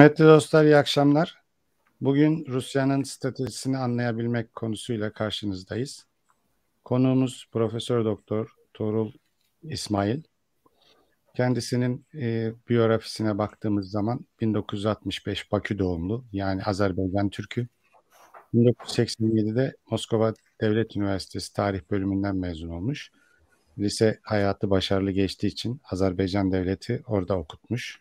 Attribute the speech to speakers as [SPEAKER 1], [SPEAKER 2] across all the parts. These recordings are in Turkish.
[SPEAKER 1] Kıymetli dostlar iyi akşamlar. Bugün Rusya'nın stratejisini anlayabilmek konusuyla karşınızdayız. Konuğumuz Profesör Doktor Torul İsmail. Kendisinin e, biyografisine baktığımız zaman 1965 Bakü doğumlu yani Azerbaycan Türk'ü. 1987'de Moskova Devlet Üniversitesi Tarih Bölümünden mezun olmuş. Lise hayatı başarılı geçtiği için Azerbaycan Devleti orada okutmuş.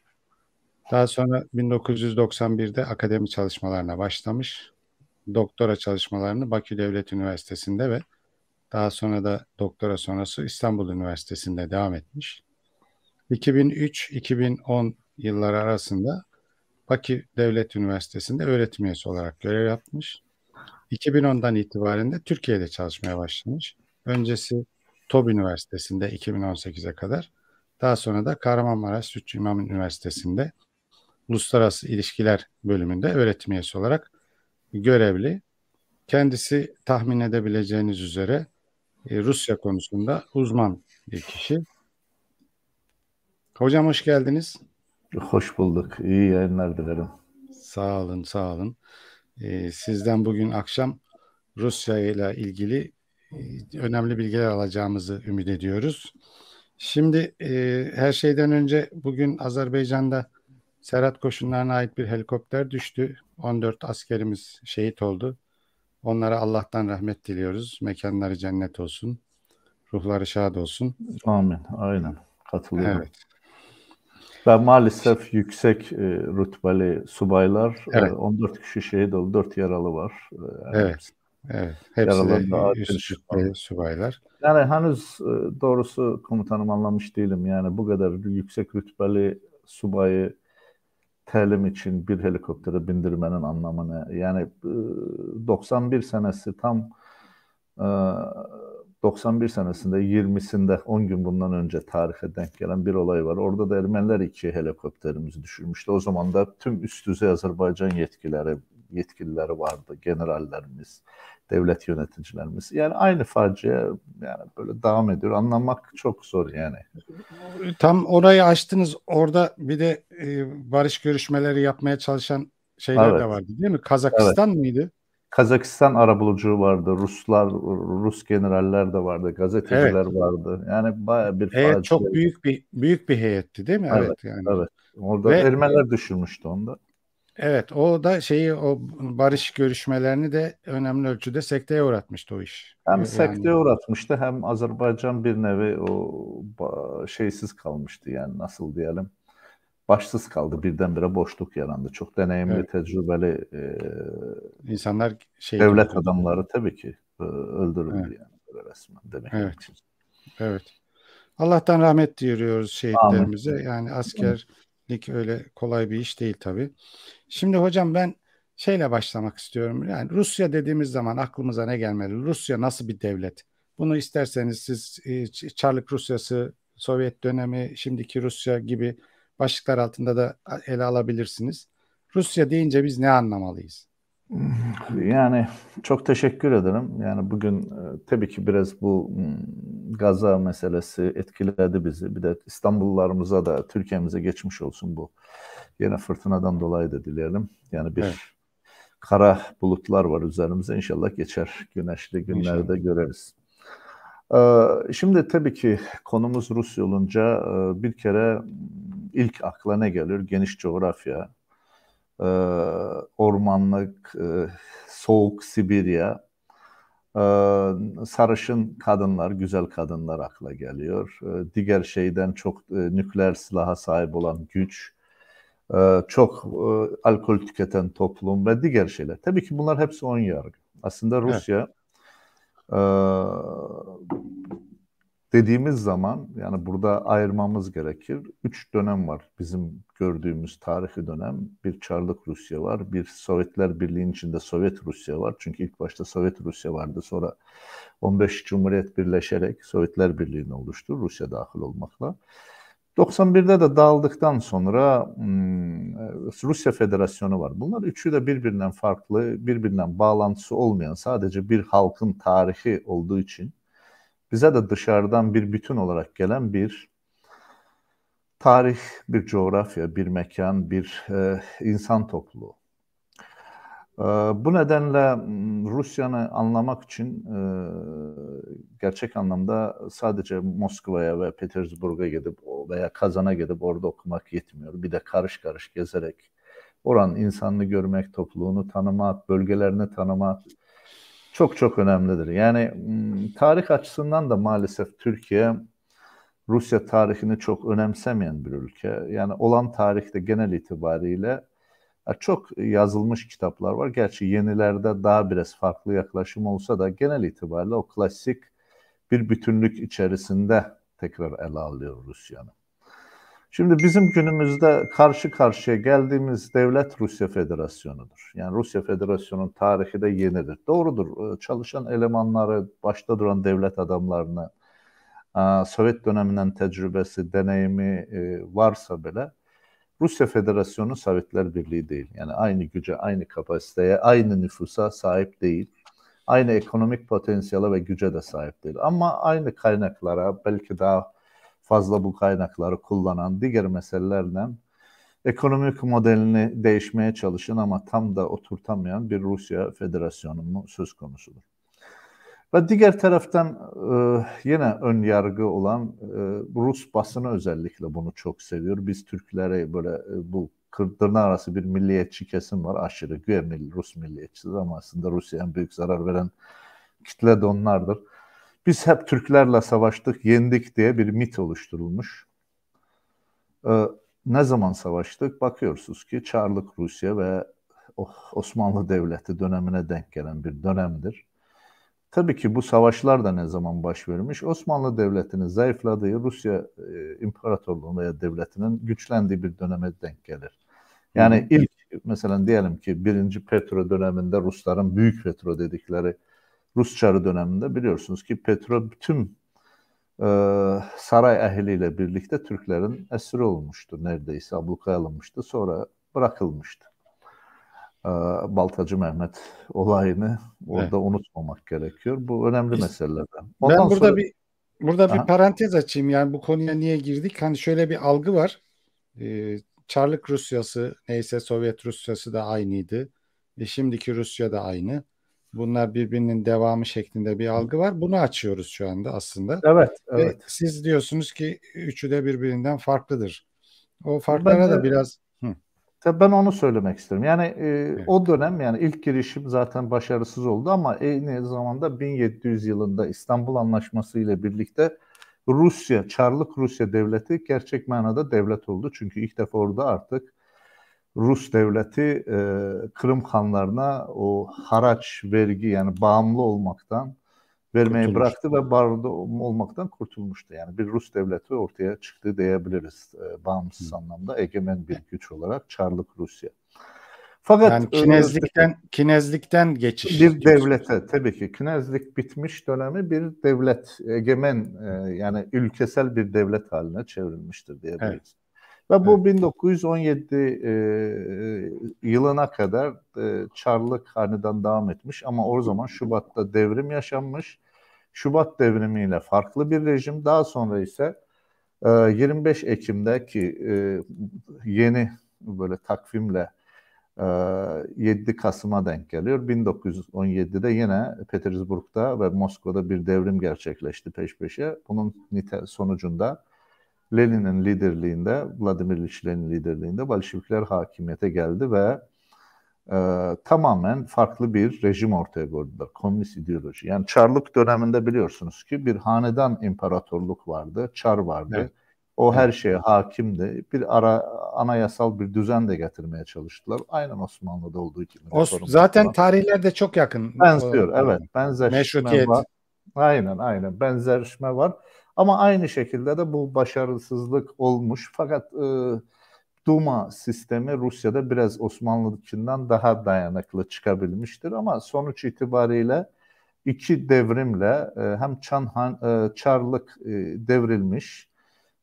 [SPEAKER 1] Daha sonra 1991'de akademi çalışmalarına başlamış. Doktora çalışmalarını Bakü Devlet Üniversitesi'nde ve daha sonra da doktora sonrası İstanbul Üniversitesi'nde devam etmiş. 2003-2010 yılları arasında Bakü Devlet Üniversitesi'nde öğretim üyesi olarak görev yapmış. 2010'dan itibaren de Türkiye'de çalışmaya başlamış. Öncesi TOB Üniversitesi'nde 2018'e kadar. Daha sonra da Kahramanmaraş Sütçü İmam Üniversitesi'nde Uluslararası İlişkiler bölümünde öğretim üyesi olarak görevli. Kendisi tahmin edebileceğiniz üzere e, Rusya konusunda uzman bir kişi. Hocam hoş geldiniz.
[SPEAKER 2] Hoş bulduk. İyi yayınlar dilerim.
[SPEAKER 1] Sağ olun, sağ olun. E, sizden bugün akşam Rusya ile ilgili e, önemli bilgiler alacağımızı ümit ediyoruz. Şimdi e, her şeyden önce bugün Azerbaycan'da Serhat koşunlarına ait bir helikopter düştü. 14 askerimiz şehit oldu. Onlara Allah'tan rahmet diliyoruz. Mekanları cennet olsun. Ruhları şad olsun. Amin. Aynen.
[SPEAKER 2] Katılıyorum. Evet. Ve maalesef yüksek e, rütbeli subaylar e, evet. e, 14 kişi şehit oldu. 4 yaralı var. Yani e, evet. Evet. Hepsi de üst subaylar. Yani henüz e, doğrusu komutanım anlamış değilim. Yani bu kadar yüksek rütbeli subayı təlim üçün bir helikopterə bindirmənin anlamı nə? Yəni 91 sənəsi tam 91 sənəsində 20-sində 10 gün bundan öncə tarixə denk gələn bir olay var. Orada da ermənilər iki helikopterimizi düşürmüşdü. O zaman da tüm üst düzey Azərbaycan yetkiləri yetkilileri vardı, generallerimiz, devlet yöneticilerimiz. Yani aynı facia yani böyle devam ediyor. Anlamak çok zor yani. Tam
[SPEAKER 1] orayı açtınız. Orada bir de e, barış görüşmeleri yapmaya çalışan şeyler evet. de vardı değil mi? Kazakistan evet. mıydı?
[SPEAKER 2] Kazakistan arabulucu vardı, Ruslar, Rus generaller de vardı, gazeteciler evet. vardı. Yani baya bir heyet çok büyük bir büyük bir heyetti değil mi? Evet, evet yani. Evet. Orada Ve, Ermeniler düşürmüştü onda. Evet o da
[SPEAKER 1] şeyi o barış görüşmelerini de önemli ölçüde sekteye uğratmıştı o iş. Hem ee, yani, sekteye
[SPEAKER 2] uğratmıştı hem Azerbaycan bir nevi o şeysiz kalmıştı yani nasıl diyelim başsız kaldı birdenbire boşluk yarandı. Çok deneyimli evet. tecrübeli e, insanlar şey devlet gibi. adamları tabii ki e, öldürüldü evet. yani böyle resmen demek evet.
[SPEAKER 1] Evet. Allah'tan rahmet diyoruz şehitlerimize. Amin. Yani asker Amin Lig öyle kolay bir iş değil tabii. Şimdi hocam ben şeyle başlamak istiyorum. Yani Rusya dediğimiz zaman aklımıza ne gelmeli? Rusya nasıl bir devlet? Bunu isterseniz siz e, Çarlık Rusyası, Sovyet dönemi, şimdiki Rusya gibi başlıklar altında da ele alabilirsiniz. Rusya deyince biz ne
[SPEAKER 2] anlamalıyız? Yani çok teşekkür ederim. Yani bugün e, tabii ki biraz bu Gaza meselesi etkiledi bizi. Bir de İstanbullularımıza da Türkiye'mize geçmiş olsun bu. Yine fırtınadan dolayı da dileyelim. Yani bir evet. kara bulutlar var üzerimize. İnşallah geçer. Güneşli günlerde İnşallah. göreriz. Ee, şimdi tabii ki konumuz Rusya olunca e, bir kere ilk akla ne gelir? Geniş coğrafya, e, ormanlık, e, soğuk Sibirya, e, sarışın kadınlar, güzel kadınlar akla geliyor. E, diğer şeyden çok e, nükleer silaha sahip olan güç, e, çok e, alkol tüketen toplum ve diğer şeyler. Tabii ki bunlar hepsi ön yargı. Aslında Rusya evet. e, dediğimiz zaman yani burada ayırmamız gerekir. Üç dönem var bizim gördüğümüz tarihi dönem. Bir Çarlık Rusya var, bir Sovyetler Birliği'nin içinde Sovyet Rusya var. Çünkü ilk başta Sovyet Rusya vardı. Sonra 15 Cumhuriyet birleşerek Sovyetler Birliği'ni oluştu Rusya dahil olmakla. 91'de de dağıldıktan sonra hmm, Rusya Federasyonu var. Bunlar üçü de birbirinden farklı, birbirinden bağlantısı olmayan sadece bir halkın tarihi olduğu için bize de dışarıdan bir bütün olarak gelen bir tarih, bir coğrafya, bir mekan, bir e, insan topluluğu. E, bu nedenle Rusya'nı anlamak için e, gerçek anlamda sadece Moskova'ya veya Petersburg'a gidip veya Kazan'a gidip orada okumak yetmiyor. Bir de karış karış gezerek oran insanını görmek, topluluğunu tanımak, bölgelerini tanımak, çok çok önemlidir. Yani tarih açısından da maalesef Türkiye Rusya tarihini çok önemsemeyen bir ülke. Yani olan tarihte genel itibariyle çok yazılmış kitaplar var. Gerçi yenilerde daha biraz farklı yaklaşım olsa da genel itibariyle o klasik bir bütünlük içerisinde tekrar ele alıyor Rusya'nın. Şimdi bizim günümüzde karşı karşıya geldiğimiz devlet Rusya Federasyonu'dur. Yani Rusya Federasyonu'nun tarihi de yenidir. Doğrudur. E, çalışan elemanları, başta duran devlet adamlarını, e, Sovyet döneminden tecrübesi, deneyimi e, varsa bile Rusya Federasyonu Sovyetler Birliği değil. Yani aynı güce, aynı kapasiteye, aynı nüfusa sahip değil. Aynı ekonomik potansiyele ve güce de sahip değil. Ama aynı kaynaklara, belki daha fazla bu kaynakları kullanan diğer meselelerden ekonomik modelini değişmeye çalışın ama tam da oturtamayan bir Rusya Federasyonu'nun söz konusudur. Ve diğer taraftan e, yine ön yargı olan e, Rus basını özellikle bunu çok seviyor. Biz Türklere böyle e, bu kırdırna arası bir milliyetçi kesim var. Aşırı güvenli Rus milliyetçidir ama aslında Rusya'ya büyük zarar veren kitle de onlardır. Biz hep Türklerle savaştık, yendik diye bir mit oluşturulmuş. Ee, ne zaman savaştık? Bakıyorsunuz ki Çarlık Rusya ve oh, Osmanlı Devleti dönemine denk gelen bir dönemdir. Tabii ki bu savaşlar da ne zaman baş vermiş? Osmanlı Devleti'nin zayıfladığı, Rusya e, İmparatorluğu veya devletinin güçlendiği bir döneme denk gelir. Yani ilk mesela diyelim ki birinci Petro döneminde Rusların büyük Petro dedikleri Rus Çarı döneminde biliyorsunuz ki Petro tüm e, saray ehliyle birlikte Türklerin esiri olmuştu neredeyse ablukaya alınmıştı sonra bırakılmıştı. E, Baltacı Mehmet olayını orada evet. unutmamak gerekiyor. Bu önemli Biz, meselelerden. Ondan ben burada sonra... bir
[SPEAKER 1] burada Aha. bir parantez açayım yani bu konuya niye girdik? Hani şöyle bir algı var. Ee, Çarlık Rusyası neyse Sovyet Rusyası da aynıydı. E şimdiki Rusya da aynı bunlar birbirinin devamı şeklinde bir algı var. Bunu açıyoruz şu anda aslında. Evet, evet. Ve siz diyorsunuz ki üçü de birbirinden farklıdır. O farklara ben da biraz
[SPEAKER 2] Tabii ben onu söylemek istiyorum. Yani e, evet. o dönem yani ilk girişim zaten başarısız oldu ama aynı zamanda 1700 yılında İstanbul Anlaşması ile birlikte Rusya, Çarlık Rusya Devleti gerçek manada devlet oldu. Çünkü ilk defa orada artık Rus devleti e, Kırım kanlarına o haraç vergi yani bağımlı olmaktan vermeyi bıraktı ve barda olmaktan kurtulmuştu. Yani bir Rus devleti ortaya çıktı diyebiliriz e, bağımsız Hı. anlamda egemen bir güç olarak Çarlık Rusya. Fakat yani e, kinezlikten öyle, kinezlikten geçiş. Bir devlete tabii ki kinezlik bitmiş dönemi bir devlet egemen e, yani ülkesel bir devlet haline çevrilmiştir diyebiliriz. Evet. Ve bu evet. 1917 e, yılına kadar e, Çarlık hanedan devam etmiş ama o zaman Şubat'ta devrim yaşanmış. Şubat devrimiyle farklı bir rejim. Daha sonra ise e, 25 Ekim'deki e, yeni böyle takvimle e, 7 Kasım'a denk geliyor. 1917'de yine Petersburg'da ve Moskova'da bir devrim gerçekleşti peş peşe. Bunun sonucunda Lenin'in liderliğinde, Vladimir Ilyich Lenin liderliğinde Bolşevikler hakimiyete geldi ve e, tamamen farklı bir rejim ortaya koydular. Komünist ideoloji. Yani Çarlık döneminde biliyorsunuz ki bir hanedan imparatorluk vardı, Çar vardı. Evet. O her şeye hakimdi. Bir ara anayasal bir düzen de getirmeye çalıştılar. Aynen Osmanlı'da olduğu gibi. Os- zaten tarihlerde çok yakın. Benziyor, o, evet. Benzeşme var. Aynen, aynen. Benzerleşme var. Ama aynı şekilde de bu başarısızlık olmuş. Fakat e, Duma sistemi Rusya'da biraz Osmanlı'dakinden daha dayanıklı çıkabilmiştir. Ama sonuç itibariyle iki devrimle e, hem Çanhan, e, Çarlık e, devrilmiş,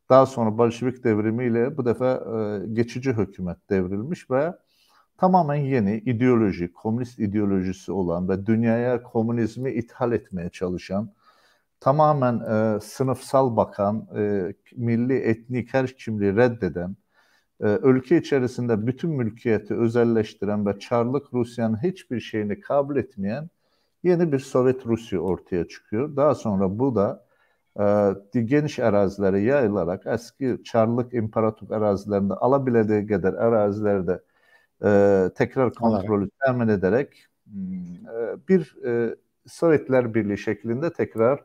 [SPEAKER 2] daha sonra Bolşevik devrimiyle bu defa e, geçici hükümet devrilmiş ve tamamen yeni ideoloji, komünist ideolojisi olan ve dünyaya komünizmi ithal etmeye çalışan tamamen e, sınıfsal bakan, e, milli etnik her kimliği reddeden, e, ülke içerisinde bütün mülkiyeti özelleştiren ve Çarlık Rusya'nın hiçbir şeyini kabul etmeyen yeni bir Sovyet Rusya ortaya çıkıyor. Daha sonra bu da e, geniş arazilere yayılarak eski Çarlık İmparatorluk arazilerinde alabildiği kadar arazilerde e, tekrar kontrolü temin ederek hmm, e, bir e, Sovyetler Birliği şeklinde tekrar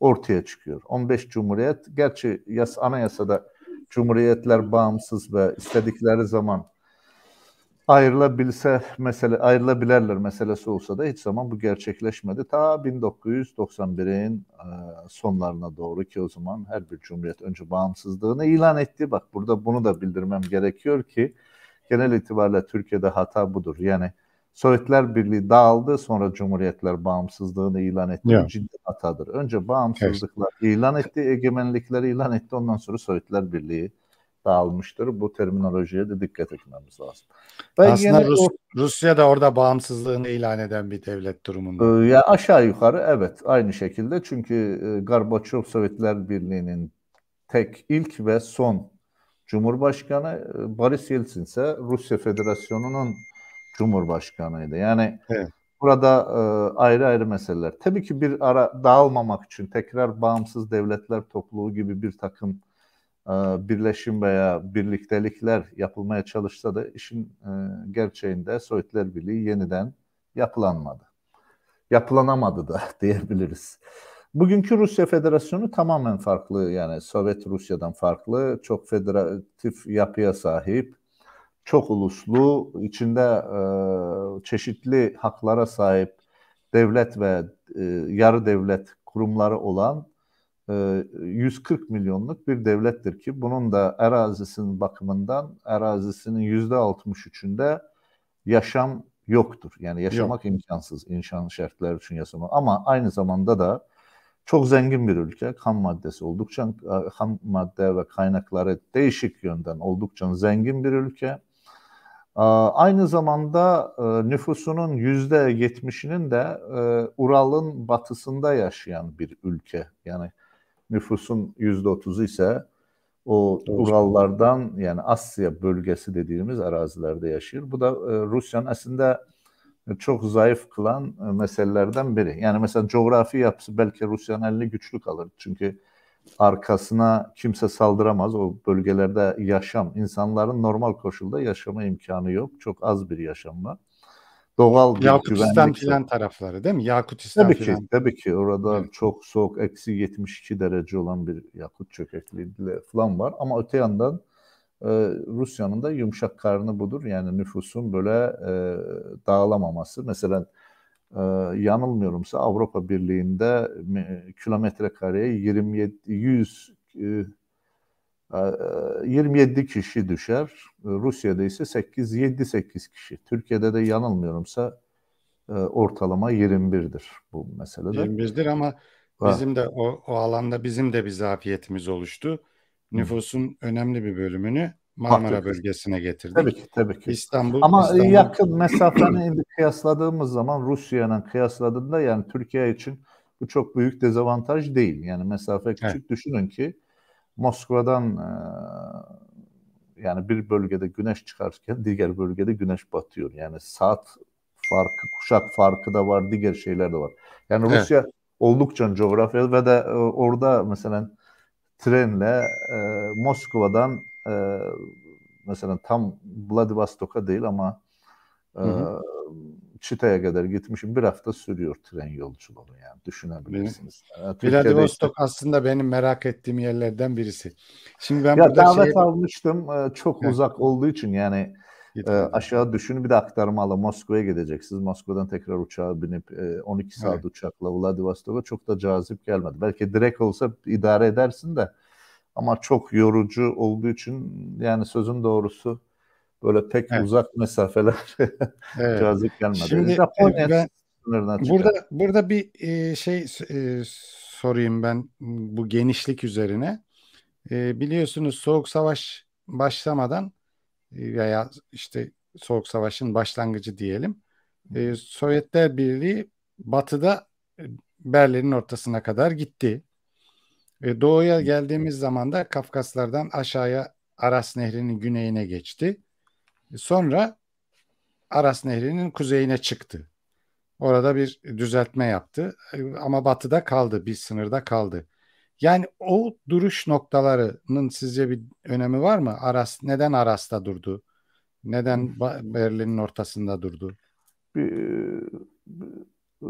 [SPEAKER 2] ortaya çıkıyor. 15 Cumhuriyet, gerçi yas, anayasada Cumhuriyetler bağımsız ve istedikleri zaman ayrılabilse mesele ayrılabilirler meselesi olsa da hiç zaman bu gerçekleşmedi. Ta 1991'in e, sonlarına doğru ki o zaman her bir cumhuriyet önce bağımsızlığını ilan etti. Bak burada bunu da bildirmem gerekiyor ki genel itibariyle Türkiye'de hata budur. Yani Sovyetler Birliği dağıldı sonra Cumhuriyetler bağımsızlığını ilan etti. Yeah. Ciddi hatadır. Önce bağımsızlıklar evet. ilan etti, egemenlikleri ilan etti. Ondan sonra Sovyetler Birliği dağılmıştır. Bu terminolojiye de dikkat etmemiz lazım. Ben Aslında Rus, o, Rusya da orada
[SPEAKER 1] bağımsızlığını ilan eden bir devlet durumunda.
[SPEAKER 2] E, ya aşağı yukarı evet aynı şekilde. Çünkü e, Gorbaçov Sovyetler Birliği'nin tek ilk ve son Cumhurbaşkanı e, Boris Yeltsin ise Rusya Federasyonu'nun Cumhurbaşkanıydı. Yani evet. burada e, ayrı ayrı meseleler. Tabii ki bir ara dağılmamak için tekrar bağımsız devletler topluluğu gibi bir takım e, birleşim veya birliktelikler yapılmaya çalışsa da işin e, gerçeğinde Sovyetler Birliği yeniden yapılanmadı. Yapılanamadı da diyebiliriz. Bugünkü Rusya Federasyonu tamamen farklı yani Sovyet Rusya'dan farklı çok federatif yapıya sahip çok uluslu, içinde e, çeşitli haklara sahip devlet ve e, yarı devlet kurumları olan e, 140 milyonluk bir devlettir ki bunun da erazisinin bakımından arazisinin yüzde %63'ünde yaşam yoktur. Yani yaşamak Yok. imkansız inşan şartları için yaşamak. Ama aynı zamanda da çok zengin bir ülke. Ham maddesi oldukça e, ham madde ve kaynakları değişik yönden oldukça zengin bir ülke. Ee, aynı zamanda e, nüfusunun yüzde yetmişinin de e, Ural'ın batısında yaşayan bir ülke. Yani nüfusun yüzde otuzu ise o Urallardan yani Asya bölgesi dediğimiz arazilerde yaşıyor. Bu da e, Rusya'nın aslında çok zayıf kılan meselelerden biri. Yani mesela coğrafi yapısı belki Rusya'nın elini güçlü kalır. Çünkü arkasına kimse saldıramaz. O bölgelerde yaşam, insanların normal koşulda yaşama imkanı yok. Çok az bir yaşam var. Doğal bir Yakutistan filan tarafları değil mi? Yakutistan tabii filan. ki, Tabii ki orada evet. çok soğuk, eksi 72 derece olan bir Yakut çökekliği falan var. Ama öte yandan e, Rusya'nın da yumuşak karnı budur. Yani nüfusun böyle e, dağılamaması. Mesela e, yanılmıyorumsa Avrupa Birliği'nde e, kilometre kareye 27 100 e, 27 e, e, kişi düşer. Ee, Rusya'da ise 8 7 8 kişi. Türkiye'de de yanılmıyorumsa e, ortalama 21'dir bu meselede. 21'dir ama bizim
[SPEAKER 1] de o, o alanda bizim de bir zafiyetimiz oluştu. Nüfusun Hı. önemli bir bölümünü Marmara bölgesine getirdik. Tabii ki, tabii ki. İstanbul, Ama İstanbul... yakın
[SPEAKER 2] mesafeni kıyasladığımız zaman Rusya'nın kıyasladığında yani Türkiye için bu çok büyük dezavantaj değil. Yani mesafe küçük evet. düşünün ki Moskova'dan e, yani bir bölgede güneş çıkarken diğer bölgede güneş batıyor. Yani saat farkı, kuşak farkı da var, diğer şeyler de var. Yani evet. Rusya oldukça coğrafya ve de e, orada mesela trenle e, Moskova'dan e, mesela tam Vladivostok'a değil ama e, Çita'ya kadar gitmişim. Bir hafta sürüyor tren yolculuğunu yani düşünebilirsiniz. Vladivostok
[SPEAKER 1] işte... aslında benim merak ettiğim yerlerden birisi. Şimdi ben ya davet şey...
[SPEAKER 2] almıştım e, çok evet. uzak olduğu için yani e, Gitmedim. aşağı düşün bir de aktarmalı Moskova'ya gideceksiniz. Moskova'dan tekrar uçağa binip 12 e, saat evet. uçakla Vladivostok'a çok da cazip gelmedi. Belki direkt olsa idare edersin de ama çok yorucu olduğu için yani sözün doğrusu böyle pek evet. uzak mesafeler evet. cazip gelmedi. Şimdi e, Japonya ben, sınırına çıkar. Burada,
[SPEAKER 1] burada bir e, şey e, sorayım ben bu genişlik üzerine. Biliyorsunuz Soğuk Savaş başlamadan veya işte Soğuk Savaş'ın başlangıcı diyelim. Sovyetler Birliği batıda Berlin'in ortasına kadar gitti. E, doğuya geldiğimiz zaman da Kafkaslardan aşağıya Aras Nehri'nin güneyine geçti. E, sonra Aras Nehri'nin kuzeyine çıktı. Orada bir düzeltme yaptı e, ama batıda kaldı, bir sınırda kaldı. Yani o duruş noktalarının sizce bir önemi var mı? Aras neden Aras'ta durdu? Neden Berlin'in ortasında durdu?
[SPEAKER 2] Bir, bir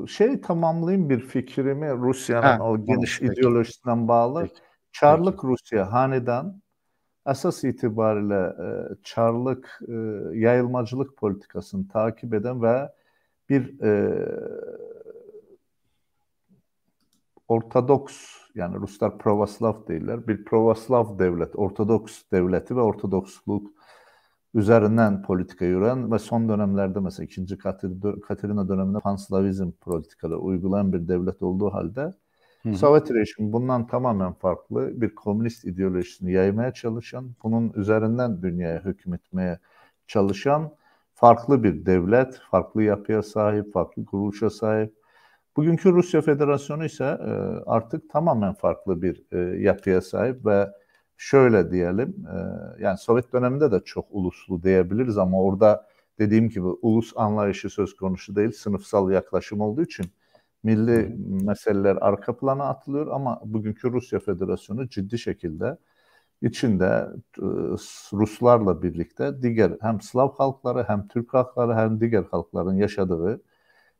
[SPEAKER 2] şey tamamlayayım bir fikrimi Rusya'nın o geniş peki. ideolojisinden bağlı. Peki. Çarlık peki. Rusya hanedan esas itibariyle e, çarlık e, yayılmacılık politikasını takip eden ve bir e, Ortodoks yani Ruslar Provaslav değiller. Bir Provaslav devlet, Ortodoks devleti ve Ortodoksluğu üzerinden politika yürüyen ve son dönemlerde mesela 2. Katerina döneminde panslavizm politikaları uygulayan bir devlet olduğu halde Hı. Sovyet rejimi bundan tamamen farklı bir komünist ideolojisini yaymaya çalışan, bunun üzerinden dünyaya hükmetmeye çalışan farklı bir devlet, farklı yapıya sahip, farklı kuruluşa sahip. Bugünkü Rusya Federasyonu ise artık tamamen farklı bir yapıya sahip ve şöyle diyelim e, yani Sovyet döneminde de çok uluslu diyebiliriz ama orada dediğim gibi ulus anlayışı söz konusu değil sınıfsal yaklaşım olduğu için milli meseleler arka plana atılıyor ama bugünkü Rusya Federasyonu ciddi şekilde içinde e, Ruslarla birlikte diğer hem Slav halkları hem Türk halkları hem diğer halkların yaşadığı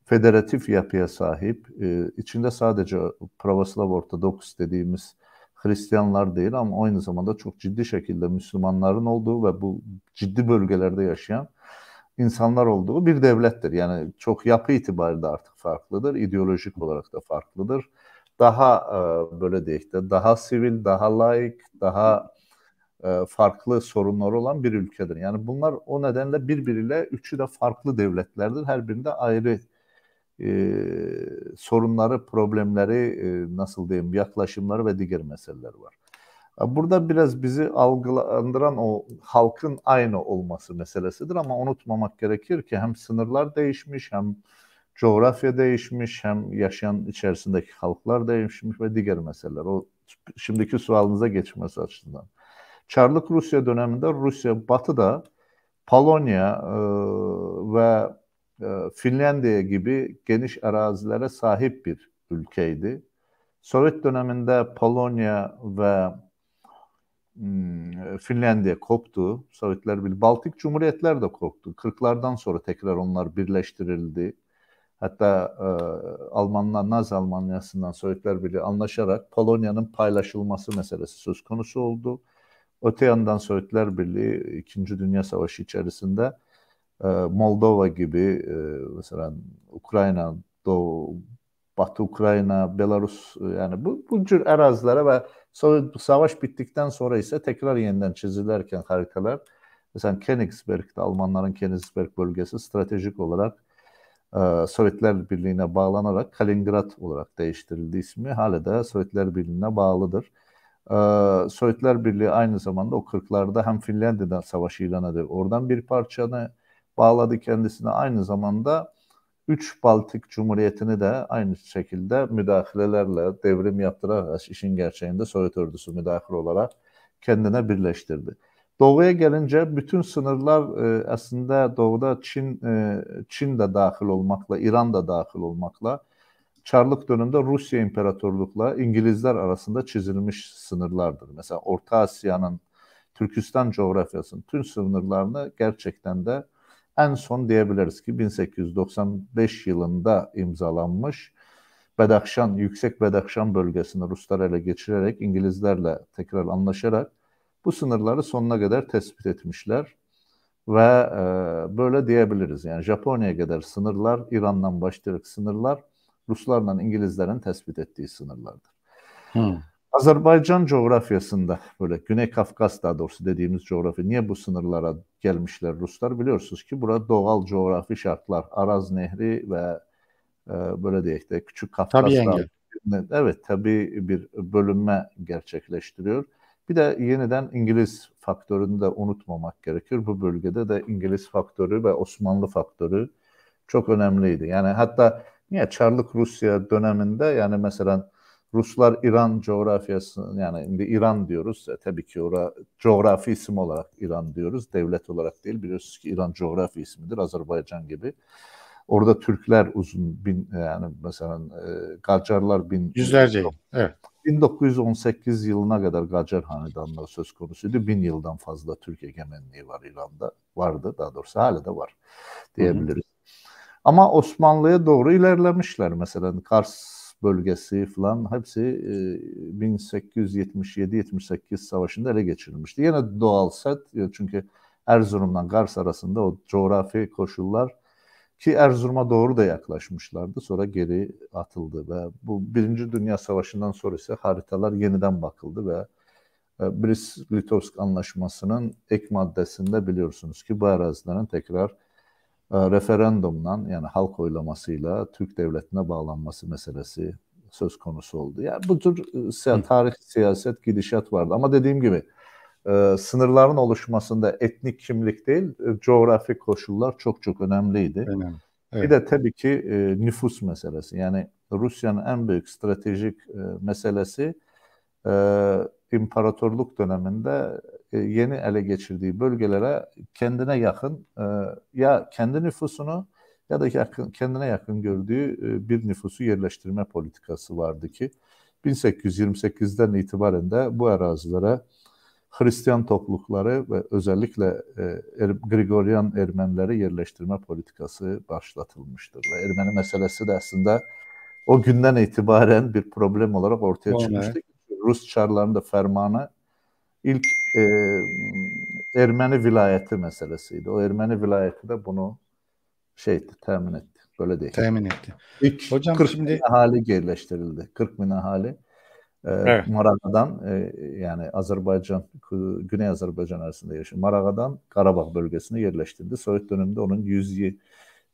[SPEAKER 2] federatif yapıya sahip e, içinde sadece Pravoslav Ortodoks dediğimiz Hristiyanlar değil ama aynı zamanda çok ciddi şekilde Müslümanların olduğu ve bu ciddi bölgelerde yaşayan insanlar olduğu bir devlettir. Yani çok yapı itibariyle artık farklıdır, ideolojik olarak da farklıdır. Daha e, böyle deyik de daha sivil, daha laik, daha e, farklı sorunları olan bir ülkedir. Yani bunlar o nedenle birbiriyle üçü de farklı devletlerdir. Her birinde ayrı e, sorunları, problemleri, e, nasıl diyeyim, yaklaşımları ve diğer meseleler var. Burada biraz bizi algılandıran o halkın aynı olması meselesidir ama unutmamak gerekir ki hem sınırlar değişmiş hem coğrafya değişmiş hem yaşayan içerisindeki halklar değişmiş ve diğer meseleler. O şimdiki sualınıza geçmesi açısından. Çarlık Rusya döneminde Rusya batıda Polonya e, ve ee, Finlandiya gibi geniş arazilere sahip bir ülkeydi. Sovyet döneminde Polonya ve hmm, Finlandiya koptu. Sovyetler bir Baltik Cumhuriyetler de koptu. 40'lardan sonra tekrar onlar birleştirildi. Hatta e, Almanlar Naz Almanyası'ndan Sovyetler Birliği anlaşarak Polonya'nın paylaşılması meselesi söz konusu oldu. Öte yandan Sovyetler Birliği 2. Dünya Savaşı içerisinde ee, Moldova gibi e, mesela Ukrayna, Doğu, Batı Ukrayna, Belarus e, yani bu, bu cür arazilere ve Sovyet savaş bittikten sonra ise tekrar yeniden çizilirken haritalar mesela Königsberg'de Almanların Königsberg bölgesi stratejik olarak e, Sovyetler Birliği'ne bağlanarak Kaliningrad olarak değiştirildi ismi. Hala da Sovyetler Birliği'ne bağlıdır. Sovyetler Birliği aynı zamanda o 40'larda hem Finlandiya'dan savaşı ilan ediyor. Oradan bir parçanı bağladı kendisine aynı zamanda üç Baltik Cumhuriyeti'ni de aynı şekilde müdahalelerle devrim yaptırarak işin gerçeğinde Sovyet ordusu müdahil olarak kendine birleştirdi. Doğuya gelince bütün sınırlar e, aslında doğuda Çin e, Çin de dahil olmakla, İran da dahil olmakla Çarlık döneminde Rusya İmparatorlukla İngilizler arasında çizilmiş sınırlardır. Mesela Orta Asya'nın Türkistan coğrafyasının tüm sınırlarını gerçekten de en son diyebiliriz ki 1895 yılında imzalanmış Bedakşan, Yüksek Bedakşan bölgesini Ruslar ele geçirerek İngilizlerle tekrar anlaşarak bu sınırları sonuna kadar tespit etmişler. Ve e, böyle diyebiliriz yani Japonya'ya kadar sınırlar, İran'dan başlayarak sınırlar Ruslarla İngilizlerin tespit ettiği sınırlardır. Hmm. Azerbaycan coğrafyasında böyle Güney Kafkas daha doğrusu dediğimiz coğrafya niye bu sınırlara gelmişler Ruslar biliyorsunuz ki burada doğal coğrafi şartlar Araz Nehri ve e, böyle diyek de Küçük Kafkaslar evet tabi bir bölünme gerçekleştiriyor. Bir de yeniden İngiliz faktörünü de unutmamak gerekir. Bu bölgede de İngiliz faktörü ve Osmanlı faktörü çok önemliydi. Yani hatta niye Çarlık Rusya döneminde yani mesela Ruslar İran coğrafyasının yani şimdi İran diyoruz ya, e, tabii ki ora coğrafi isim olarak İran diyoruz. Devlet olarak değil biliyorsunuz ki İran coğrafi ismidir Azerbaycan gibi. Orada Türkler uzun bin e, yani mesela e, Gacarlar bin yüzlerce yıl. Evet. 1918 yılına kadar Gacar hanedanlığı söz konusuydu. Bin yıldan fazla Türk egemenliği var İran'da. Vardı daha doğrusu hala da var diyebiliriz. Hı hı. Ama Osmanlı'ya doğru ilerlemişler. Mesela Kars bölgesi falan hepsi 1877-78 e, savaşında ele geçirilmişti. Yine doğal set e, çünkü Erzurum'dan Kars arasında o coğrafi koşullar ki Erzurum'a doğru da yaklaşmışlardı. Sonra geri atıldı ve bu Birinci Dünya Savaşı'ndan sonra ise haritalar yeniden bakıldı ve e, Brist-Litovsk Anlaşması'nın ek maddesinde biliyorsunuz ki bu arazilerin tekrar ee, referandumdan yani halk oylamasıyla Türk devletine bağlanması meselesi söz konusu oldu. Yani bu tür e, siya- tarih siyaset gidişat vardı ama dediğim gibi e, sınırların oluşmasında etnik kimlik değil e, coğrafi koşullar çok çok önemliydi. Evet. Bir de tabii ki e, nüfus meselesi. Yani Rusya'nın en büyük stratejik meselesi imparatorluk döneminde e, yeni ele geçirdiği bölgelere kendine yakın e, ya kendi nüfusunu ya da yakın, kendine yakın gördüğü e, bir nüfusu yerleştirme politikası vardı ki 1828'den itibaren de bu arazilere Hristiyan toplulukları ve özellikle e, er-, Ermenileri yerleştirme politikası başlatılmıştır. Ve Ermeni meselesi de aslında o günden itibaren bir problem olarak ortaya Vallahi. çıkmıştı. Rus çarlarının da fermanı ilk e, Ermeni vilayeti meselesiydi. O Ermeni vilayeti de bunu şey temin etti. Böyle değil. Temin etti. İlk Hocam 40 şimdi... bin ahali yerleştirildi. 40 bin ahali e, evet. Maraga'dan e, yani Azerbaycan, Güney Azerbaycan arasında yaşıyor. Maraga'dan Karabağ bölgesine yerleştirildi. Sovyet döneminde onun 100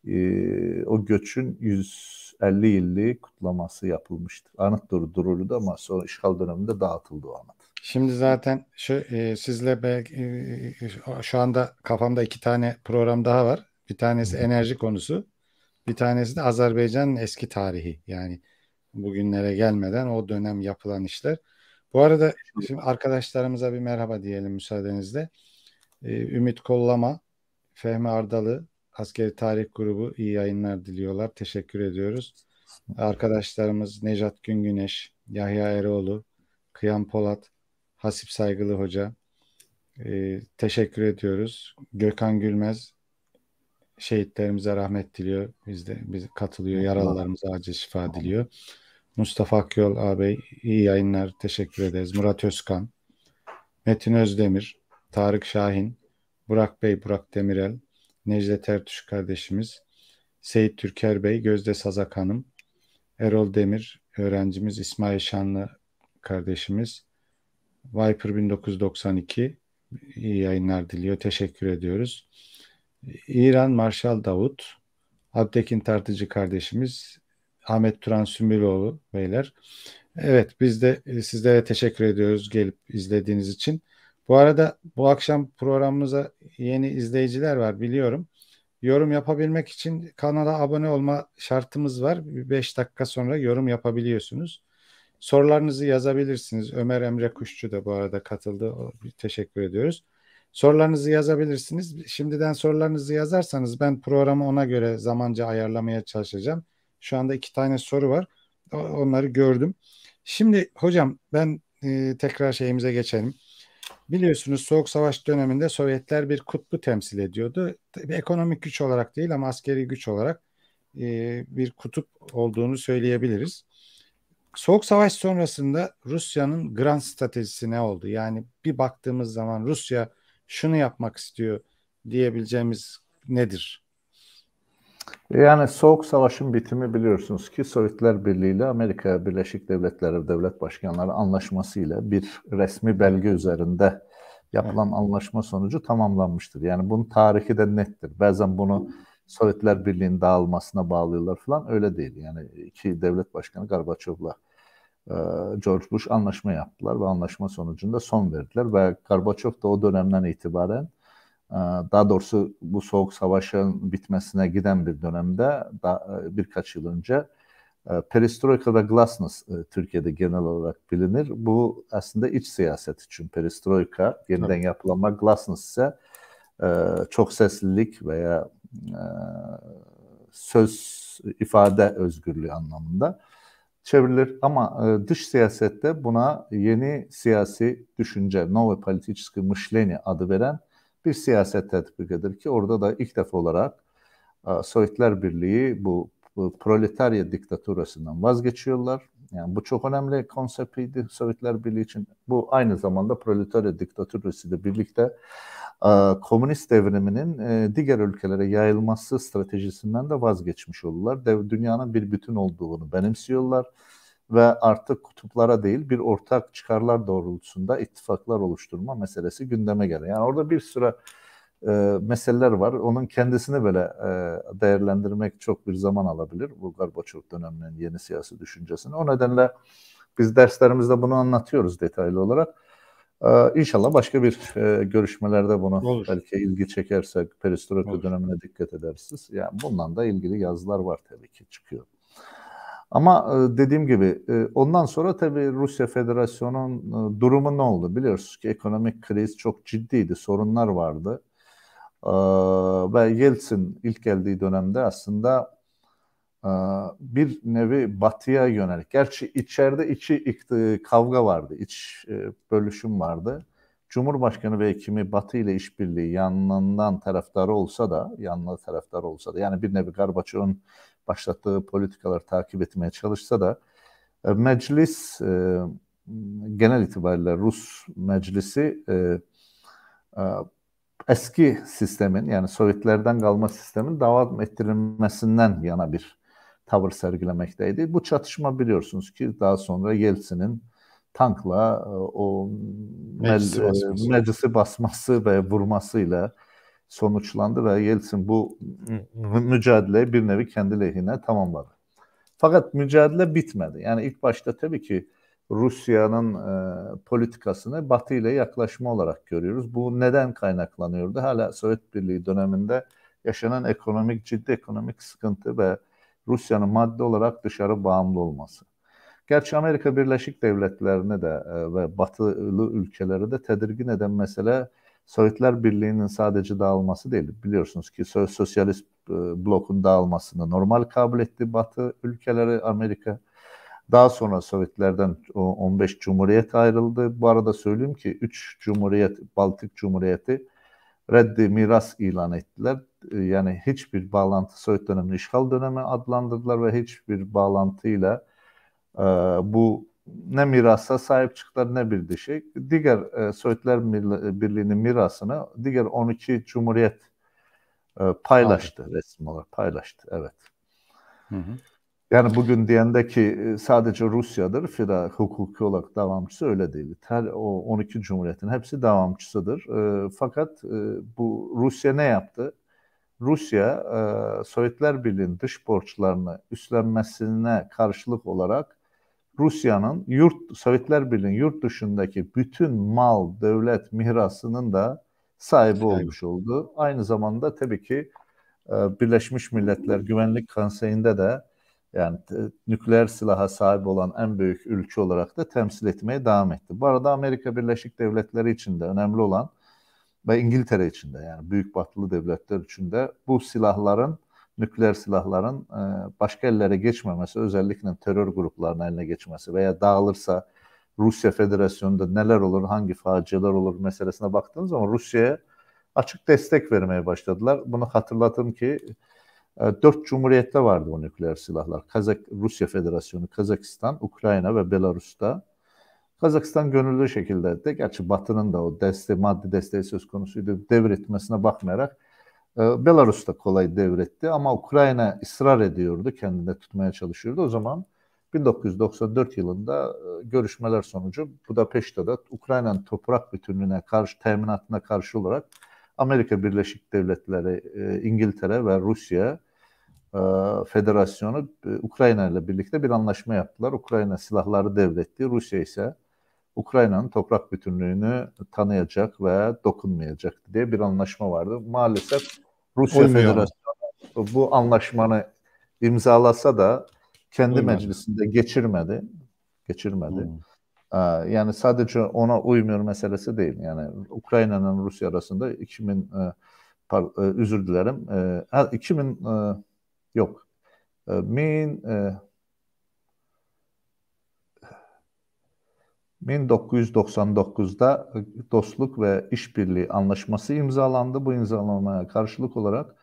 [SPEAKER 2] e, o göçün 150 yıllık kutlaması yapılmıştı. Anıt dururdu ama sonra işgal döneminde dağıtıldı o anıt.
[SPEAKER 1] Şimdi zaten şu e, sizle belki e, e, şu anda kafamda iki tane program daha var. Bir tanesi enerji konusu, bir tanesi de Azerbaycan'ın eski tarihi. Yani bugünlere gelmeden o dönem yapılan işler. Bu arada şimdi arkadaşlarımıza bir merhaba diyelim müsaadenizle. E, Ümit Kollama, Fehmi Ardalı, Askeri Tarih Grubu iyi yayınlar diliyorlar. Teşekkür ediyoruz. Arkadaşlarımız Nejat Güngüneş, Yahya Eroğlu, Kıyam Polat, Hasip Saygılı Hoca. E, teşekkür ediyoruz. Gökhan Gülmez şehitlerimize rahmet diliyor. Biz de biz katılıyor. Yaralılarımıza acil şifa diliyor. Mustafa Akyol ağabey iyi yayınlar. Teşekkür ederiz. Murat Özkan, Metin Özdemir, Tarık Şahin, Burak Bey, Burak Demirel, Necdet Ertuş kardeşimiz, Seyit Türker Bey, Gözde Sazak Hanım, Erol Demir öğrencimiz, İsmail Şanlı kardeşimiz, Viper 1992 iyi yayınlar diliyor. Teşekkür ediyoruz. İran Marshall Davut, Abdekin Tartıcı kardeşimiz, Ahmet Turan Sümüloğlu beyler. Evet biz de e, sizlere teşekkür ediyoruz gelip izlediğiniz için. Bu arada bu akşam programımıza yeni izleyiciler var biliyorum. Yorum yapabilmek için kanala abone olma şartımız var. 5 dakika sonra yorum yapabiliyorsunuz. Sorularınızı yazabilirsiniz. Ömer Emre Kuşçu da bu arada katıldı. Teşekkür ediyoruz. Sorularınızı yazabilirsiniz. Şimdiden sorularınızı yazarsanız ben programı ona göre zamanca ayarlamaya çalışacağım. Şu anda iki tane soru var. Onları gördüm. Şimdi hocam ben e, tekrar şeyimize geçelim. Biliyorsunuz Soğuk Savaş döneminde Sovyetler bir kutbu temsil ediyordu. Tabii ekonomik güç olarak değil ama askeri güç olarak e, bir kutup olduğunu söyleyebiliriz. Soğuk Savaş sonrasında Rusya'nın grand stratejisi ne oldu? Yani bir baktığımız zaman Rusya şunu yapmak istiyor diyebileceğimiz nedir?
[SPEAKER 2] Yani Soğuk Savaş'ın bitimi biliyorsunuz ki Sovyetler Birliği ile Amerika Birleşik Devletleri Devlet Başkanları Anlaşması ile bir resmi belge üzerinde yapılan anlaşma sonucu tamamlanmıştır. Yani bunun tarihi de nettir. Bazen bunu Sovyetler Birliği'nin dağılmasına bağlıyorlar falan öyle değil. Yani iki devlet başkanı Garbaçov'la e, George Bush anlaşma yaptılar ve anlaşma sonucunda son verdiler ve Garbaçov da o dönemden itibaren e, daha doğrusu bu soğuk savaşın bitmesine giden bir dönemde da, e, birkaç yıl önce e, Perestroika ve Glasnost e, Türkiye'de genel olarak bilinir. Bu aslında iç siyaset için Perestroika yeniden evet. yapılanma, Glasnost ise e, çok seslilik veya e, söz ifade özgürlüğü anlamında çevrilir. Ama e, dış siyasette buna yeni siyasi düşünce, nove politiske мышление adı veren bir siyaset tatbik edilir ki orada da ilk defa olarak e, Sovyetler Birliği bu, bu proletarya diktatürasından vazgeçiyorlar. Yani bu çok önemli konseptiydi Sovyetler Birliği için. Bu aynı zamanda proletarya diktatürüsüyle birlikte ee, komünist devriminin e, diğer ülkelere yayılması stratejisinden de vazgeçmiş oldular. Dev, dünyanın bir bütün olduğunu benimsiyorlar ve artık kutuplara değil bir ortak çıkarlar doğrultusunda ittifaklar oluşturma meselesi gündeme geliyor. Yani orada bir sürü e, meseleler var. Onun kendisini böyle e, değerlendirmek çok bir zaman alabilir. Bu Gorbaçov döneminin yeni siyasi düşüncesini. O nedenle biz derslerimizde bunu anlatıyoruz detaylı olarak. Ee, inşallah başka bir e, görüşmelerde bunu Olur. belki ilgi çekerse perestroika dönemine dikkat edersiniz. Yani bundan da ilgili yazılar var tabii ki çıkıyor. Ama e, dediğim gibi e, ondan sonra tabii Rusya Federasyonu'nun e, durumu ne oldu? Biliyorsunuz ki ekonomik kriz çok ciddiydi, sorunlar vardı. Ee, ve Yeltsin ilk geldiği dönemde aslında ee, bir nevi batıya yönelik. Gerçi içeride içi kavga vardı, iç e, bölüşüm vardı. Cumhurbaşkanı ve kimi Batı ile işbirliği yanından taraftarı olsa da, yanlı taraftarı olsa da, yani bir nevi Garbaçov'un başlattığı politikaları takip etmeye çalışsa da, e, meclis e, genel itibariyle Rus meclisi eski sistemin yani Sovyetlerden kalma sistemin devam ettirilmesinden yana bir tavır sergilemekteydi. Bu çatışma biliyorsunuz ki daha sonra Yeltsin'in tankla e, o meclisi, e, basması. meclisi basması ve vurmasıyla sonuçlandı ve Yeltsin bu mücadele bir nevi kendi lehine tamamladı. Fakat mücadele bitmedi. Yani ilk başta tabii ki Rusya'nın e, politikasını Batı ile yaklaşma olarak görüyoruz. Bu neden kaynaklanıyordu? Hala Sovyet Birliği döneminde yaşanan ekonomik ciddi ekonomik sıkıntı ve Rusya'nın maddi olarak dışarı bağımlı olması. Gerçi Amerika Birleşik Devletleri'ne de e, ve batılı ülkeleri de tedirgin eden mesele Sovyetler Birliği'nin sadece dağılması değil. Biliyorsunuz ki sosyalist e, blokun dağılmasını normal kabul etti Batı ülkeleri Amerika. Daha sonra Sovyetlerden 15 cumhuriyet ayrıldı. Bu arada söyleyeyim ki 3 cumhuriyet, Baltık Cumhuriyeti reddi miras ilan ettiler. E, yani hiçbir bağlantı Sovyet dönemini işgal dönemi adlandırdılar ve hiçbir bağlantıyla e, bu ne mirasa sahip çıktılar ne bir dişi. Diğer e, Sovyetler Birliği'nin mirasını diğer 12 cumhuriyet e, paylaştı Aynen. resmi olarak paylaştı evet. Hı hı. Yani bugün diyendeki e, sadece Rusya'dır FİRA hukuki olarak davamçısı öyle değil. Her o 12 cumhuriyetin hepsi davamçısıdır. E, fakat e, bu Rusya ne yaptı? Rusya e, Sovyetler Birliği'nin dış borçlarını üstlenmesine karşılık olarak Rusya'nın yurt Sovyetler Birliği'nin yurt dışındaki bütün mal, devlet mihrasının da sahibi olmuş oldu. Aynı zamanda tabii ki e, Birleşmiş Milletler Güvenlik Konseyi'nde de yani nükleer silaha sahip olan en büyük ülke olarak da temsil etmeye devam etti. Bu arada Amerika Birleşik Devletleri için de önemli olan ve İngiltere için de yani büyük batılı devletler için de bu silahların nükleer silahların e, başka ellere geçmemesi, özellikle terör gruplarının eline geçmesi veya dağılırsa Rusya Federasyonu'nda neler olur, hangi faciler olur meselesine baktığınız zaman Rusya'ya açık destek vermeye başladılar. Bunu hatırlatın ki e, dört cumhuriyette vardı o nükleer silahlar. Kazak, Rusya Federasyonu, Kazakistan, Ukrayna ve Belarus'ta. Kazakistan gönüllü şekilde de gerçi Batı'nın da o desteği, maddi desteği söz konusuydu devretmesine bakmayarak e, Belarus da kolay devretti ama Ukrayna ısrar ediyordu, kendine tutmaya çalışıyordu. O zaman 1994 yılında e, görüşmeler sonucu Budapeşte'de Ukrayna'nın toprak bütünlüğüne karşı teminatına karşı olarak Amerika Birleşik Devletleri, e, İngiltere ve Rusya e, Federasyonu e, Ukrayna ile birlikte bir anlaşma yaptılar. Ukrayna silahları devretti. Rusya ise Ukrayna'nın toprak bütünlüğünü tanıyacak ve dokunmayacak diye bir anlaşma vardı. Maalesef Rusya Olmuyor. Federasyonu bu anlaşmanı imzalasa da kendi Olmuyor. meclisinde geçirmedi. Geçirmedi. Hmm. Ee, yani sadece ona uymuyor meselesi değil. Yani Ukrayna'nın Rusya arasında 2000 e, e, özür dilerim. 2000 e, yok. 1999'da dostluk ve işbirliği anlaşması imzalandı. Bu imzalamaya karşılık olarak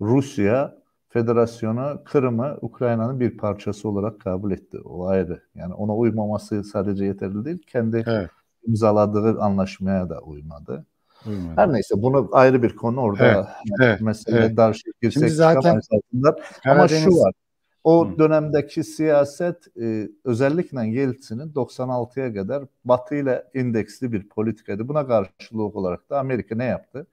[SPEAKER 2] Rusya Federasyonu Kırım'ı Ukrayna'nın bir parçası olarak kabul etti. O ayrı. Yani ona uymaması sadece yeterli değil. Kendi evet. imzaladığı anlaşmaya da uymadı. Uymadı. Her neyse bunu ayrı bir konu orada evet, evet, evet. dar şey girsek Şimdi zaten Karadeniz... ama şu var. O Hı. dönemdeki siyaset e, özellikle Yeltsin'in 96'ya kadar Batı ile indeksli bir politikaydı. Buna karşılık olarak da Amerika ne yaptı?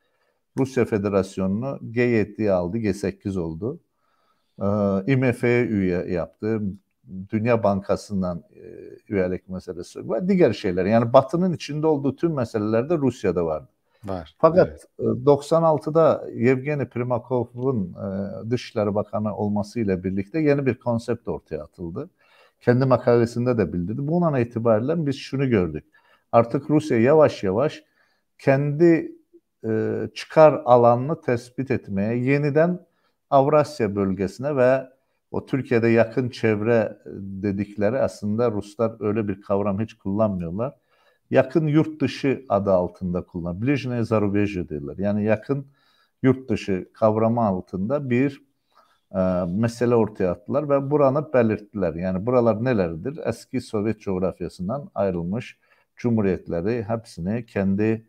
[SPEAKER 2] Rusya Federasyonu'nu G7'ye aldı, G8 oldu. Ee, IMF üye yaptı. Dünya Bankası'ndan e, üyelik meselesi var. Diğer şeyler yani Batı'nın içinde olduğu tüm meselelerde Rusya'da vardı. Var. Fakat evet. 96'da e, Yevgeny Primakov'un e, Dışişleri Bakanı olmasıyla birlikte yeni bir konsept ortaya atıldı. Kendi makalesinde de bildirdi. Bununla itibariyle biz şunu gördük. Artık Rusya yavaş yavaş kendi çıkar alanını tespit etmeye, yeniden Avrasya bölgesine ve o Türkiye'de yakın çevre e, dedikleri aslında Ruslar öyle bir kavram hiç kullanmıyorlar. Yakın yurt dışı adı altında kullan. Blizhne Zarubeje diyorlar. Yani yakın yurt dışı kavramı altında bir e, mesele ortaya attılar ve buranı belirttiler. Yani buralar nelerdir? Eski Sovyet coğrafyasından ayrılmış cumhuriyetleri hepsini kendi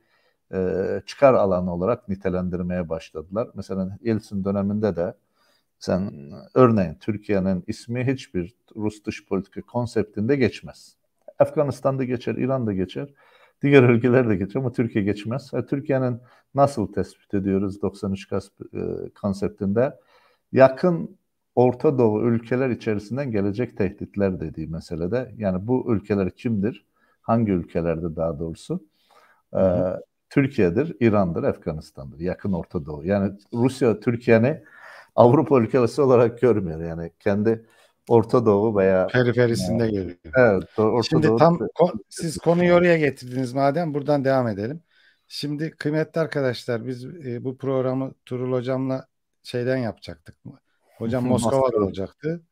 [SPEAKER 2] e, çıkar alanı olarak nitelendirmeye başladılar. Mesela Yeltsin döneminde de sen örneğin Türkiye'nin ismi hiçbir Rus dış politika konseptinde geçmez. Afganistan'da geçer, İran'da geçer, diğer ülkelerde geçer ama Türkiye geçmez. Yani e, Türkiye'nin nasıl tespit ediyoruz 93 e, konseptinde? Yakın Orta Doğu ülkeler içerisinden gelecek tehditler dediği meselede. Yani bu ülkeler kimdir? Hangi ülkelerde daha doğrusu? Hı e, Türkiye'dir, İran'dır, Afganistan'dır. Yakın Orta Doğu. Yani Rusya Türkiye'ni Avrupa ülkesi olarak görmüyor. Yani kendi Orta Doğu veya periferisinde yani, görüyor. Evet, Orta Şimdi Doğu. tam
[SPEAKER 1] ko- siz konuyu oraya getirdiniz madem buradan devam edelim. Şimdi kıymetli arkadaşlar biz e, bu programı Turul hocamla şeyden yapacaktık. Hocam Moskova'da olacaktı.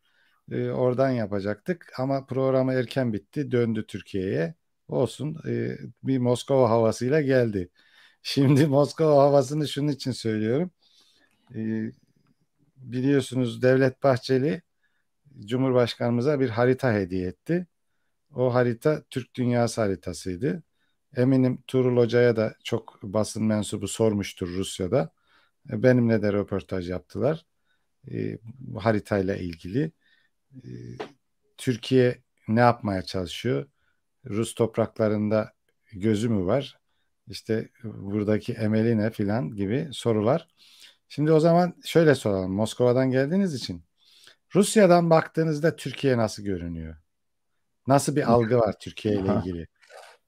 [SPEAKER 1] E, oradan yapacaktık ama programı erken bitti. Döndü Türkiye'ye olsun e, bir Moskova havasıyla geldi. Şimdi Moskova havasını şunun için söylüyorum. E, biliyorsunuz Devlet Bahçeli Cumhurbaşkanımıza bir harita hediye etti. O harita Türk dünyası haritasıydı. Eminim Tuğrul Hoca'ya da çok basın mensubu sormuştur Rusya'da. E, benimle de röportaj yaptılar e, haritayla ilgili. E, Türkiye ne yapmaya çalışıyor? Rus topraklarında gözü mü var? İşte buradaki emeli ne filan gibi sorular. Şimdi o zaman şöyle soralım. Moskova'dan geldiğiniz için Rusya'dan baktığınızda Türkiye nasıl görünüyor?
[SPEAKER 2] Nasıl bir algı var Türkiye ile ilgili?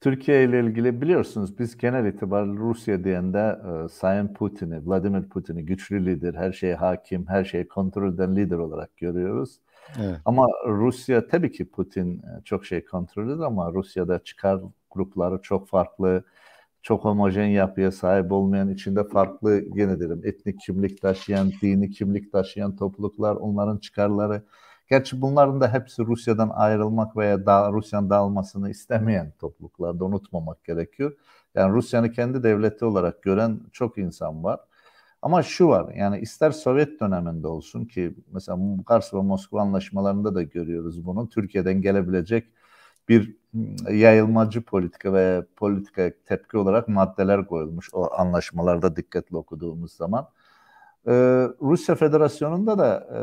[SPEAKER 2] Türkiye ile ilgili biliyorsunuz biz genel itibariyle Rusya diyende e, Sayın Putin'i, Vladimir Putin'i güçlü lider, her şeye hakim, her şeye kontrol eden lider olarak görüyoruz. Evet. Ama Rusya tabii ki Putin e, çok şey kontrol ediyor ama Rusya'da çıkar grupları çok farklı, çok homojen yapıya sahip olmayan içinde farklı gene dedim etnik kimlik taşıyan, dini kimlik taşıyan topluluklar, onların çıkarları. Gerçi bunların da hepsi Rusya'dan ayrılmak veya da, Rusya'nın dağılmasını istemeyen topluluklarda unutmamak gerekiyor. Yani Rusya'nı kendi devleti olarak gören çok insan var. Ama şu var yani ister Sovyet döneminde olsun ki mesela Kars ve Moskova anlaşmalarında da görüyoruz bunu. Türkiye'den gelebilecek bir ıı, yayılmacı politika ve politika tepki olarak maddeler koyulmuş o anlaşmalarda dikkatli okuduğumuz zaman. Ee, Rusya Federasyonu'nda da e,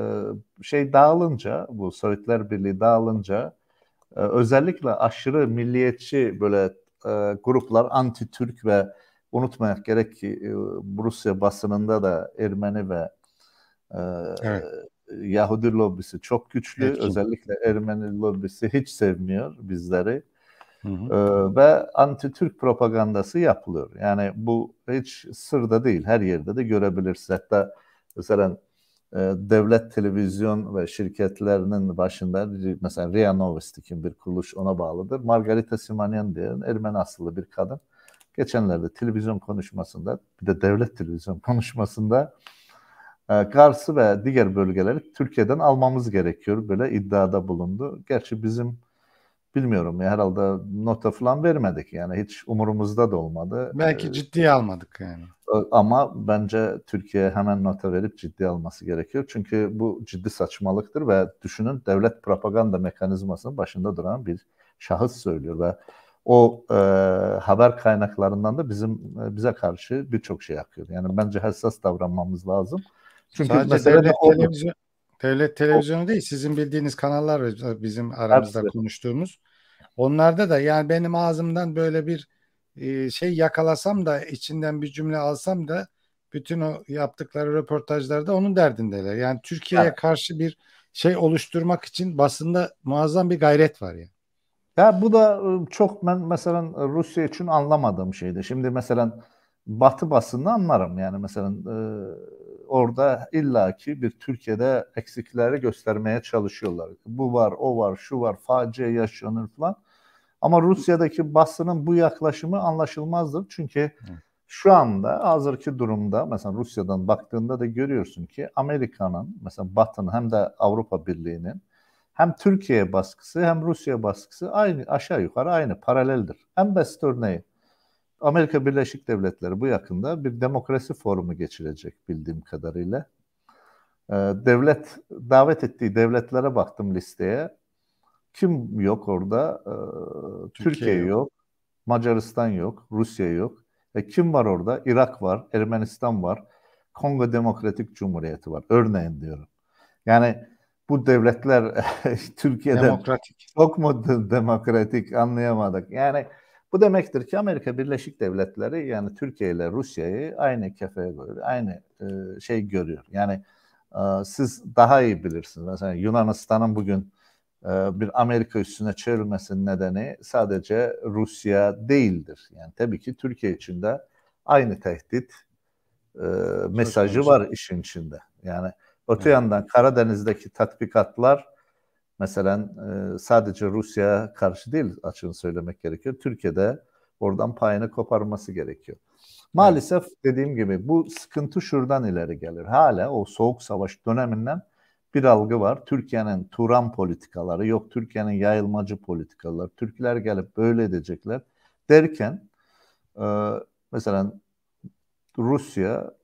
[SPEAKER 2] şey dağılınca bu Sovyetler Birliği dağılınca e, özellikle aşırı milliyetçi böyle e, gruplar anti-Türk ve unutmayak gerek ki e, Rusya basınında da Ermeni ve e, evet. Yahudi lobisi çok güçlü. Evet. Özellikle Ermeni lobisi hiç sevmiyor bizleri. Hı hı. E, ve anti-Türk propagandası yapılıyor. Yani bu hiç sırda değil. Her yerde de görebilirsin. Hatta mesela e, devlet televizyon ve şirketlerinin başında mesela Ria Novosti kim bir kuruluş ona bağlıdır. Margarita Simanyan diye Ermeni asıllı bir kadın. Hı Geçenlerde televizyon konuşmasında bir de devlet televizyon konuşmasında e, Kars'ı ve diğer bölgeleri Türkiye'den almamız gerekiyor böyle iddiada bulundu. Gerçi bizim bilmiyorum ya herhalde nota falan vermedik yani hiç umurumuzda da olmadı. Belki ee, ciddiye almadık yani. E, ama bence Türkiye hemen nota verip ciddiye alması gerekiyor. Çünkü bu ciddi saçmalıktır ve düşünün devlet propaganda mekanizmasının başında duran bir şahıs söylüyor ve o e, haber kaynaklarından da bizim e, bize karşı birçok şey akıyor. Yani bence hassas davranmamız lazım. Çünkü Sadece devlet, de televizyon,
[SPEAKER 1] devlet televizyonu o... değil sizin bildiğiniz kanallar bizim aramızda Hepsi. konuştuğumuz. Onlarda da yani benim ağzımdan böyle bir e, şey yakalasam da içinden bir cümle alsam da bütün o yaptıkları röportajlarda onun derdindeler. Yani Türkiye'ye evet. karşı bir şey
[SPEAKER 2] oluşturmak için basında muazzam bir gayret var yani. Ya bu da ıı, çok ben mesela ıı, Rusya için anlamadığım şeydi. Şimdi mesela Batı basını anlarım yani mesela e, orada illaki bir Türkiye'de eksikleri göstermeye çalışıyorlar. Bu var, o var, şu var, facia yaşanır falan. Ama Rusya'daki basının bu yaklaşımı anlaşılmazdır. Çünkü şu anda hazırki durumda mesela Rusya'dan baktığında da görüyorsun ki Amerika'nın mesela Batı'nın hem de Avrupa Birliği'nin hem Türkiye baskısı hem Rusya baskısı aynı aşağı yukarı aynı paraleldir. En basit örneği Amerika Birleşik Devletleri bu yakında bir demokrasi forumu geçirecek bildiğim kadarıyla. Ee, devlet davet ettiği devletlere baktım listeye. Kim yok orada? Ee, Türkiye, Türkiye yok. Macaristan yok, Rusya yok. E kim var orada? Irak var, Ermenistan var, Kongo Demokratik Cumhuriyeti var. Örneğin diyorum. Yani bu devletler Türkiye'den demokratik. çok mu demokratik anlayamadık. Yani bu demektir ki Amerika Birleşik Devletleri yani Türkiye ile Rusya'yı aynı kefeye koyuyor. Aynı e, şey görüyor. Yani e, siz daha iyi bilirsiniz. Mesela Yunanistan'ın bugün e, bir Amerika üstüne çevrilmesinin nedeni sadece Rusya değildir. Yani tabii ki Türkiye için de aynı tehdit e, mesajı var işin içinde. Yani Öte yandan Karadeniz'deki tatbikatlar mesela e, sadece Rusya karşı değil açığını söylemek gerekiyor. Türkiye'de oradan payını koparması gerekiyor. Maalesef evet. dediğim gibi bu sıkıntı şuradan ileri gelir. Hala o soğuk savaş döneminden bir algı var. Türkiye'nin Turan politikaları yok, Türkiye'nin yayılmacı politikaları, Türkler gelip böyle edecekler derken e, mesela Rusya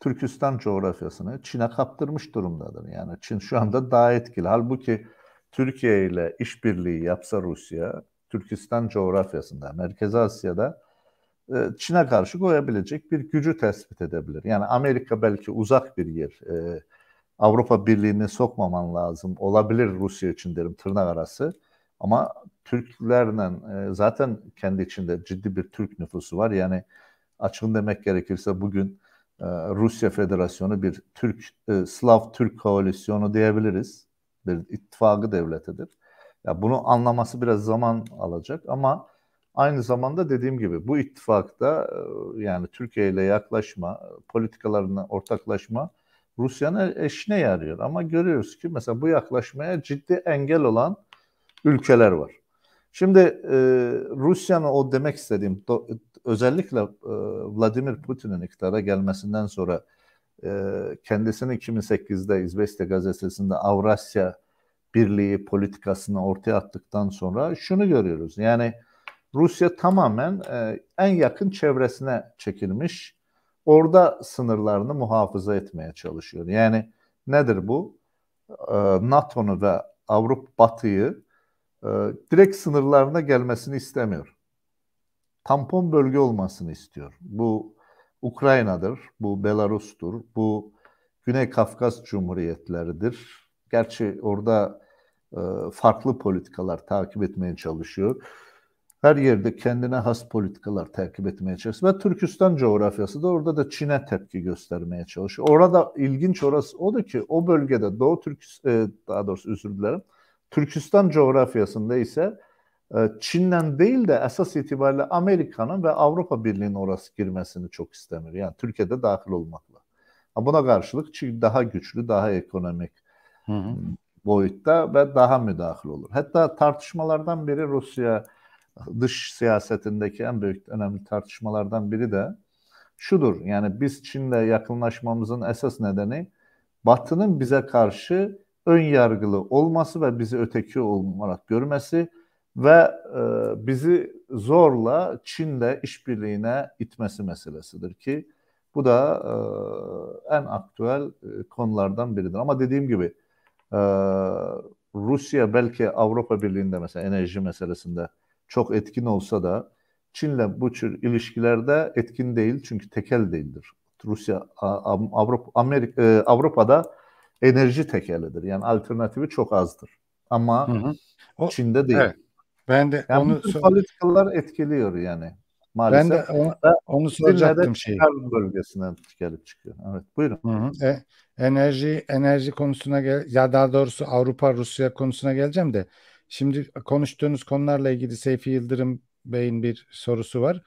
[SPEAKER 2] Türkistan coğrafyasını Çin'e kaptırmış durumdadır. Yani Çin şu anda daha etkili. Halbuki Türkiye ile işbirliği yapsa Rusya, Türkistan coğrafyasında, Merkez Asya'da e, Çin'e karşı koyabilecek bir gücü tespit edebilir. Yani Amerika belki uzak bir yer. E, Avrupa Birliği'ni sokmaman lazım. Olabilir Rusya için derim tırnak arası. Ama Türklerle e, zaten kendi içinde ciddi bir Türk nüfusu var. Yani açın demek gerekirse bugün e, Rusya Federasyonu bir Türk e, Slav Türk koalisyonu diyebiliriz. Bir ittifakı devletidir. Ya bunu anlaması biraz zaman alacak ama aynı zamanda dediğim gibi bu ittifakta e, yani Türkiye ile yaklaşma, politikalarına ortaklaşma Rusya'nın eşine yarıyor. Ama görüyoruz ki mesela bu yaklaşmaya ciddi engel olan ülkeler var. Şimdi e, Rusya'nın o demek istediğim özellikle e, Vladimir Putin'in iktidara gelmesinden sonra e, kendisini 2008'de İzveste gazetesinde Avrasya Birliği politikasını ortaya attıktan sonra şunu görüyoruz. Yani Rusya tamamen e, en yakın çevresine çekilmiş. Orada sınırlarını muhafaza etmeye çalışıyor. Yani nedir bu? NATO'nu ve Avrupa Batı'yı direkt sınırlarına gelmesini istemiyor tampon bölge olmasını istiyor. Bu Ukrayna'dır, bu Belarus'tur, bu Güney Kafkas Cumhuriyetleridir. Gerçi orada e, farklı politikalar takip etmeye çalışıyor. Her yerde kendine has politikalar takip etmeye çalışıyor. Ve Türkistan coğrafyası da orada da Çin'e tepki göstermeye çalışıyor. Orada ilginç orası o da ki o bölgede Doğu Türk e, daha doğrusu özür dilerim. Türkistan coğrafyasında ise ee, Çin'den değil de esas itibariyle Amerika'nın ve Avrupa Birliği'nin orası girmesini çok istemiyor. Yani Türkiye'de dahil olmakla. Buna karşılık Çin daha güçlü, daha ekonomik hı hı. boyutta ve daha müdahil olur. Hatta tartışmalardan biri Rusya dış siyasetindeki en büyük önemli tartışmalardan biri de şudur. Yani biz Çin'le yakınlaşmamızın esas nedeni Batı'nın bize karşı ön yargılı olması ve bizi öteki olarak görmesi ve e, bizi zorla Çin'le işbirliğine itmesi meselesidir ki bu da e, en aktüel e, konulardan biridir. Ama dediğim gibi e, Rusya belki Avrupa Birliği'nde mesela enerji meselesinde çok etkin olsa da Çin'le bu tür ilişkilerde etkin değil çünkü tekel değildir. Rusya Avrupa Amerika e, Avrupa'da enerji tekelidir. Yani alternatifi çok azdır. Ama hı hı. O, Çin'de değil. Evet. Ben de yani onu politikalar etkiliyor yani. Maalesef. Ben de onu, onu soracaktım şey. bölgesinden çıkarıp çıkıyor. Evet, buyurun. Hı
[SPEAKER 1] hı. E, enerji enerji konusuna gel ya daha doğrusu Avrupa Rusya konusuna geleceğim de şimdi konuştuğunuz konularla ilgili Seyfi Yıldırım Bey'in bir sorusu var.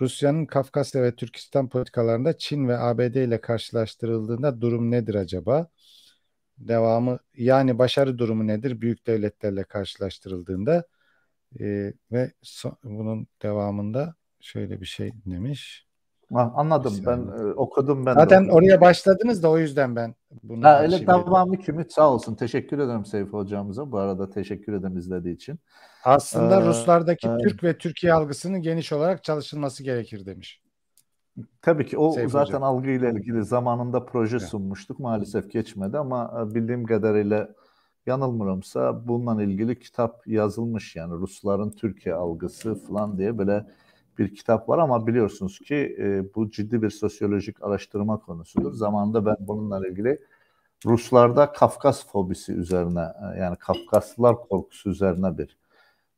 [SPEAKER 1] Rusya'nın Kafkasya ve Türkistan politikalarında Çin ve ABD ile karşılaştırıldığında durum nedir acaba? Devamı yani başarı durumu nedir büyük devletlerle karşılaştırıldığında? Ee, ve so- bunun
[SPEAKER 2] devamında şöyle bir şey demiş. Ha, anladım ben e, okudum ben. Zaten de.
[SPEAKER 1] oraya başladınız da o yüzden ben bunu. Ha, öyle
[SPEAKER 2] tamamı kümüt sağ olsun. Teşekkür ederim Seyfi hocamıza. Bu arada teşekkür ederim izlediği için. Aslında ee, Ruslardaki e, Türk ve Türkiye algısının geniş olarak çalışılması gerekir demiş. Tabii ki o Seyfi zaten algı ile ilgili zamanında proje sunmuştuk. Maalesef geçmedi ama e, bildiğim kadarıyla yanılmıyorumsa bununla ilgili kitap yazılmış yani Rusların Türkiye algısı falan diye böyle bir kitap var ama biliyorsunuz ki e, bu ciddi bir sosyolojik araştırma konusudur. Zamanında ben bununla ilgili Ruslarda Kafkas fobisi üzerine e, yani Kafkaslılar korkusu üzerine bir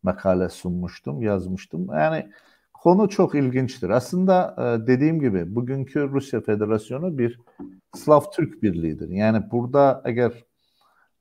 [SPEAKER 2] makale sunmuştum, yazmıştım. Yani konu çok ilginçtir. Aslında e, dediğim gibi bugünkü Rusya Federasyonu bir Slav Türk birliğidir. Yani burada eğer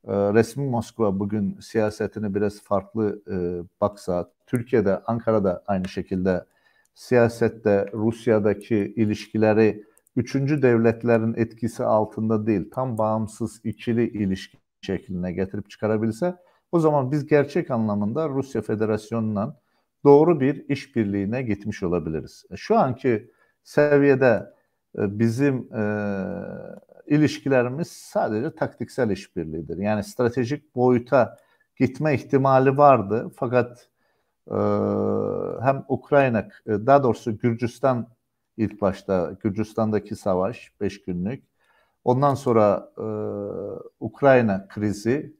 [SPEAKER 2] ee, resmi Moskva bugün siyasetini biraz farklı e, baksa, Türkiye'de, Ankara'da aynı şekilde siyasette Rusya'daki ilişkileri üçüncü devletlerin etkisi altında değil, tam bağımsız ikili ilişki şekline getirip çıkarabilse, o zaman biz gerçek anlamında Rusya Federasyonu'ndan doğru bir işbirliğine gitmiş olabiliriz. E, şu anki seviyede ee, bizim e, ilişkilerimiz sadece taktiksel işbirliğidir. Yani stratejik boyuta gitme ihtimali vardı fakat e, hem Ukrayna e, daha doğrusu Gürcistan ilk başta Gürcistan'daki savaş 5 günlük ondan sonra e, Ukrayna krizi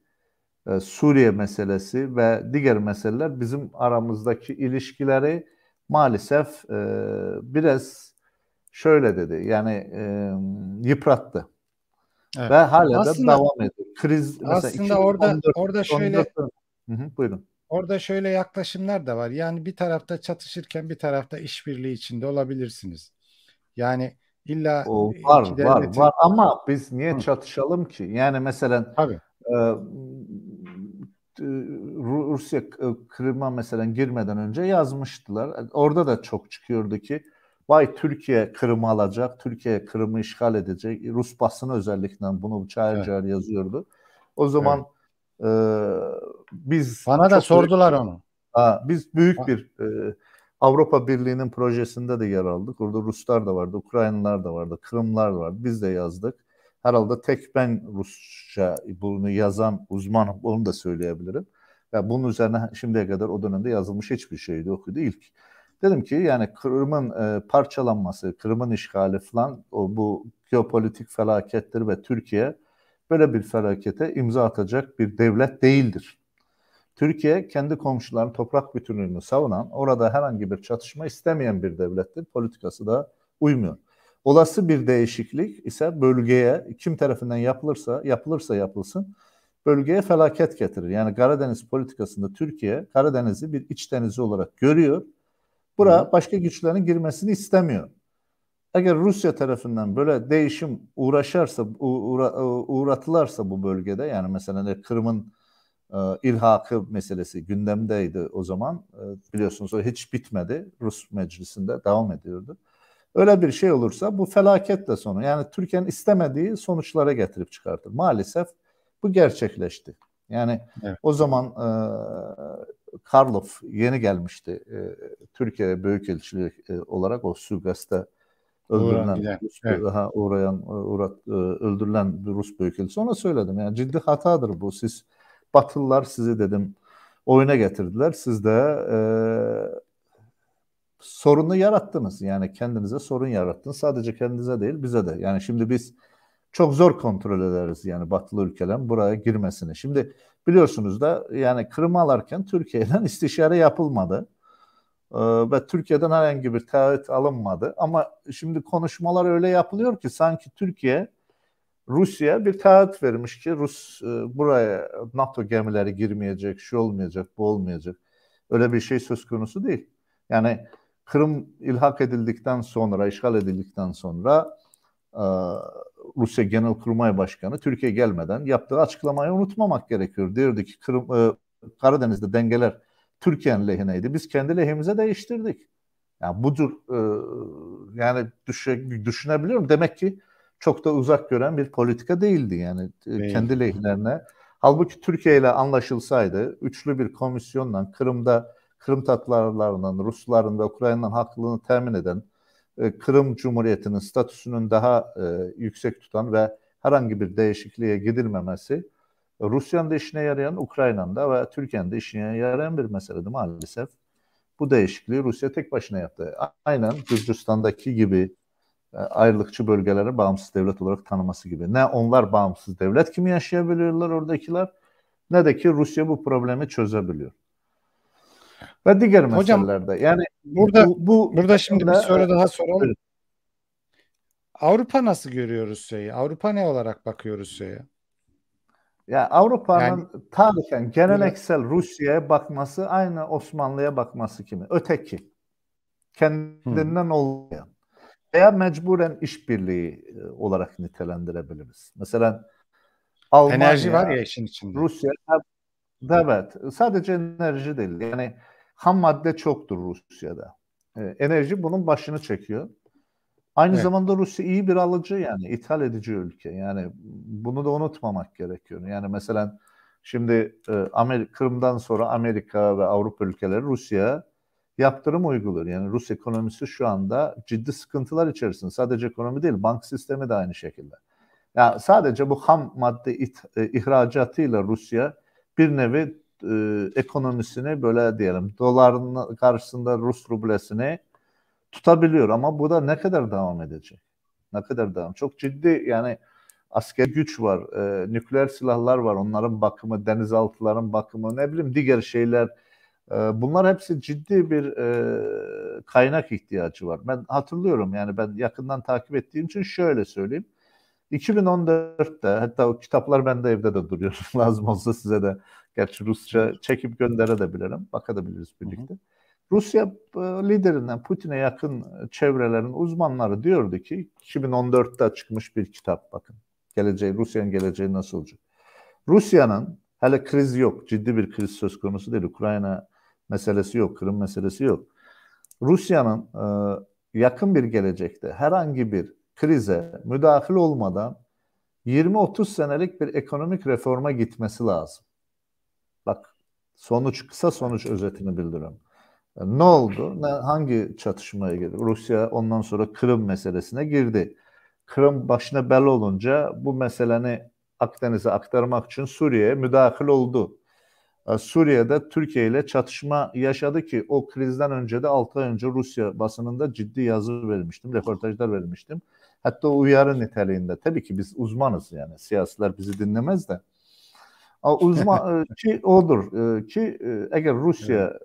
[SPEAKER 2] e, Suriye meselesi ve diğer meseleler bizim aramızdaki ilişkileri maalesef e, biraz şöyle dedi yani e, yıprattı. Evet. Ve hala aslında, da devam ediyor. Kriz aslında orada orada şöyle Hı hı, buyurun.
[SPEAKER 1] Orada şöyle yaklaşımlar da var. Yani bir tarafta çatışırken bir tarafta işbirliği içinde olabilirsiniz. Yani illa
[SPEAKER 2] o, var var var ama biz niye Hı. çatışalım ki? Yani mesela Tabii. E, Rusya Kırım'a mesela girmeden önce yazmıştılar. Orada da çok çıkıyordu ki Vay Türkiye Kırım'ı alacak, Türkiye Kırım'ı işgal edecek. Rus basını özellikle bunu çağır evet. çağır yazıyordu. O zaman evet. e, biz... Bana da sordular büyük, onu. Ha, biz büyük bir e, Avrupa Birliği'nin projesinde de yer aldık. Orada Ruslar da vardı, Ukraynalar da vardı, Kırımlar var. Biz de yazdık. Herhalde tek ben Rusça bunu yazan uzman onu da söyleyebilirim. Ya bunun üzerine şimdiye kadar o dönemde yazılmış hiçbir şeydi şey yoktu. İlk Dedim ki yani Kırım'ın e, parçalanması, Kırım'ın işgali falan o, bu geopolitik felakettir ve Türkiye böyle bir felakete imza atacak bir devlet değildir. Türkiye kendi komşuların toprak bütünlüğünü savunan, orada herhangi bir çatışma istemeyen bir devlettir. Politikası da uymuyor. Olası bir değişiklik ise bölgeye kim tarafından yapılırsa yapılırsa yapılsın bölgeye felaket getirir. Yani Karadeniz politikasında Türkiye Karadeniz'i bir iç denizi olarak görüyor Bura başka güçlerin girmesini istemiyor. Eğer Rusya tarafından böyle değişim uğraşarsa, uğra, uğratılarsa bu bölgede yani mesela Kırım'ın e, ilhakı meselesi gündemdeydi o zaman. E, biliyorsunuz o hiç bitmedi. Rus meclisinde devam ediyordu. Öyle bir şey olursa bu felaket de sonu. Yani Türkiye'nin istemediği sonuçlara getirip çıkartır. Maalesef bu gerçekleşti. Yani evet. o zaman e, Karlov yeni gelmişti e, Türkiye Büyükelçiliği e, olarak o Sugas'ta öldürülen uğrayan, Rus, evet. ha, uğrayan uğrat, öldürülen bir Rus büyükelçisi ona söyledim. Yani ciddi hatadır bu. Siz Batılılar sizi dedim oyuna getirdiler. Siz de e, sorunu yarattınız. Yani kendinize sorun yarattınız. Sadece kendinize değil bize de. Yani şimdi biz çok zor kontrol ederiz yani batılı ülkelerin buraya girmesini. Şimdi biliyorsunuz da yani Kırım'ı alarken Türkiye'den istişare yapılmadı. Ee, ve Türkiye'den herhangi bir taahhüt alınmadı. Ama şimdi konuşmalar öyle yapılıyor ki sanki Türkiye Rusya bir taahhüt vermiş ki Rus e, buraya NATO gemileri girmeyecek, şu şey olmayacak, bu olmayacak. Öyle bir şey söz konusu değil. Yani Kırım ilhak edildikten sonra, işgal edildikten sonra e, Rusya Genelkurmay Başkanı Türkiye gelmeden yaptığı açıklamayı unutmamak gerekiyor. Diyordu ki Kırım, e, Karadeniz'de dengeler Türkiye'nin lehineydi. Biz kendi lehimize değiştirdik. Yani budur e, yani düşe, düşünebiliyorum. Demek ki çok da uzak gören bir politika değildi yani e, Değil. kendi lehlerine. Halbuki Türkiye ile anlaşılsaydı üçlü bir komisyonla Kırım'da Kırım Tatlarlarının, Rusların ve Ukrayna'nın haklılığını temin eden e, Kırım Cumhuriyeti'nin statüsünün daha e, yüksek tutan ve herhangi bir değişikliğe gidilmemesi e, Rusya'nın da işine yarayan, Ukrayna'nın da ve Türkiye'nin de işine yarayan bir meseledi maalesef. Bu değişikliği Rusya tek başına yaptı. Aynen Gürcistan'daki gibi ayrılıkçı bölgeleri bağımsız devlet olarak tanıması gibi. Ne onlar bağımsız devlet kimi yaşayabiliyorlar oradakiler ne de ki Rusya bu problemi çözebiliyor ve diğer Hocam, meselelerde. Yani burada bu, bu burada şimdi bir soru daha soralım. Avrupa nasıl görüyoruz şeyi? Avrupa ne olarak bakıyoruz şeyi? Ya Avrupa'nın yani, tarihen geleneksel evet. Rusya'ya bakması aynı Osmanlı'ya bakması kimi? Öteki. Kendinden hmm. olmayan. Veya mecburen işbirliği e, olarak nitelendirebiliriz. Mesela Almanya, enerji var ya işin içinde. Rusya evet sadece enerji değil. Yani ham madde çoktur Rusya'da. E, enerji bunun başını çekiyor. Aynı evet. zamanda Rusya iyi bir alıcı yani ithal edici ülke. Yani bunu da unutmamak gerekiyor. Yani mesela şimdi e, Amerika, Kırım'dan sonra Amerika ve Avrupa ülkeleri Rusya'ya yaptırım uyguluyor. Yani Rus ekonomisi şu anda ciddi sıkıntılar içerisinde. Sadece ekonomi değil, bank sistemi de aynı şekilde. Ya yani sadece bu ham madde it, e, ihracatıyla Rusya bir nevi e, ekonomisini böyle diyelim doların karşısında Rus rublesini tutabiliyor ama bu da ne kadar devam edecek? Ne kadar devam? Çok ciddi yani asker güç var, e, nükleer silahlar var, onların bakımı, denizaltıların bakımı, ne bileyim diğer şeyler. E, bunlar hepsi ciddi bir e, kaynak ihtiyacı var. Ben hatırlıyorum yani ben yakından takip ettiğim için şöyle söyleyeyim. 2014'te hatta o kitaplar bende evde de duruyor. Lazım olsa size de Gerçi Rusça çekip gönderebilirim. Bakabiliriz birlikte. Hı hı. Rusya e, liderinden Putin'e yakın e, çevrelerin uzmanları diyordu ki 2014'te çıkmış bir kitap bakın. Geleceği, Rusya'nın geleceği nasıl olacak? Rusya'nın hele kriz yok. Ciddi bir kriz söz konusu değil. Ukrayna meselesi yok. Kırım meselesi yok. Rusya'nın e, yakın bir gelecekte herhangi bir krize müdahil olmadan 20-30 senelik bir ekonomik reforma gitmesi lazım. Bak sonuç kısa sonuç özetini bildiriyorum. E, ne oldu? Ne, hangi çatışmaya girdi? Rusya ondan sonra Kırım meselesine girdi. Kırım başına bel olunca bu meseleni Akdeniz'e aktarmak için Suriye'ye müdahil oldu. E, Suriye'de Türkiye ile çatışma yaşadı ki o krizden önce de 6 ay önce Rusya basınında ciddi yazı vermiştim, röportajlar vermiştim. Hatta uyarı niteliğinde. Tabii ki biz uzmanız yani. Siyasiler bizi dinlemez de. Uzman e, ki odur e, ki e, eğer Rusya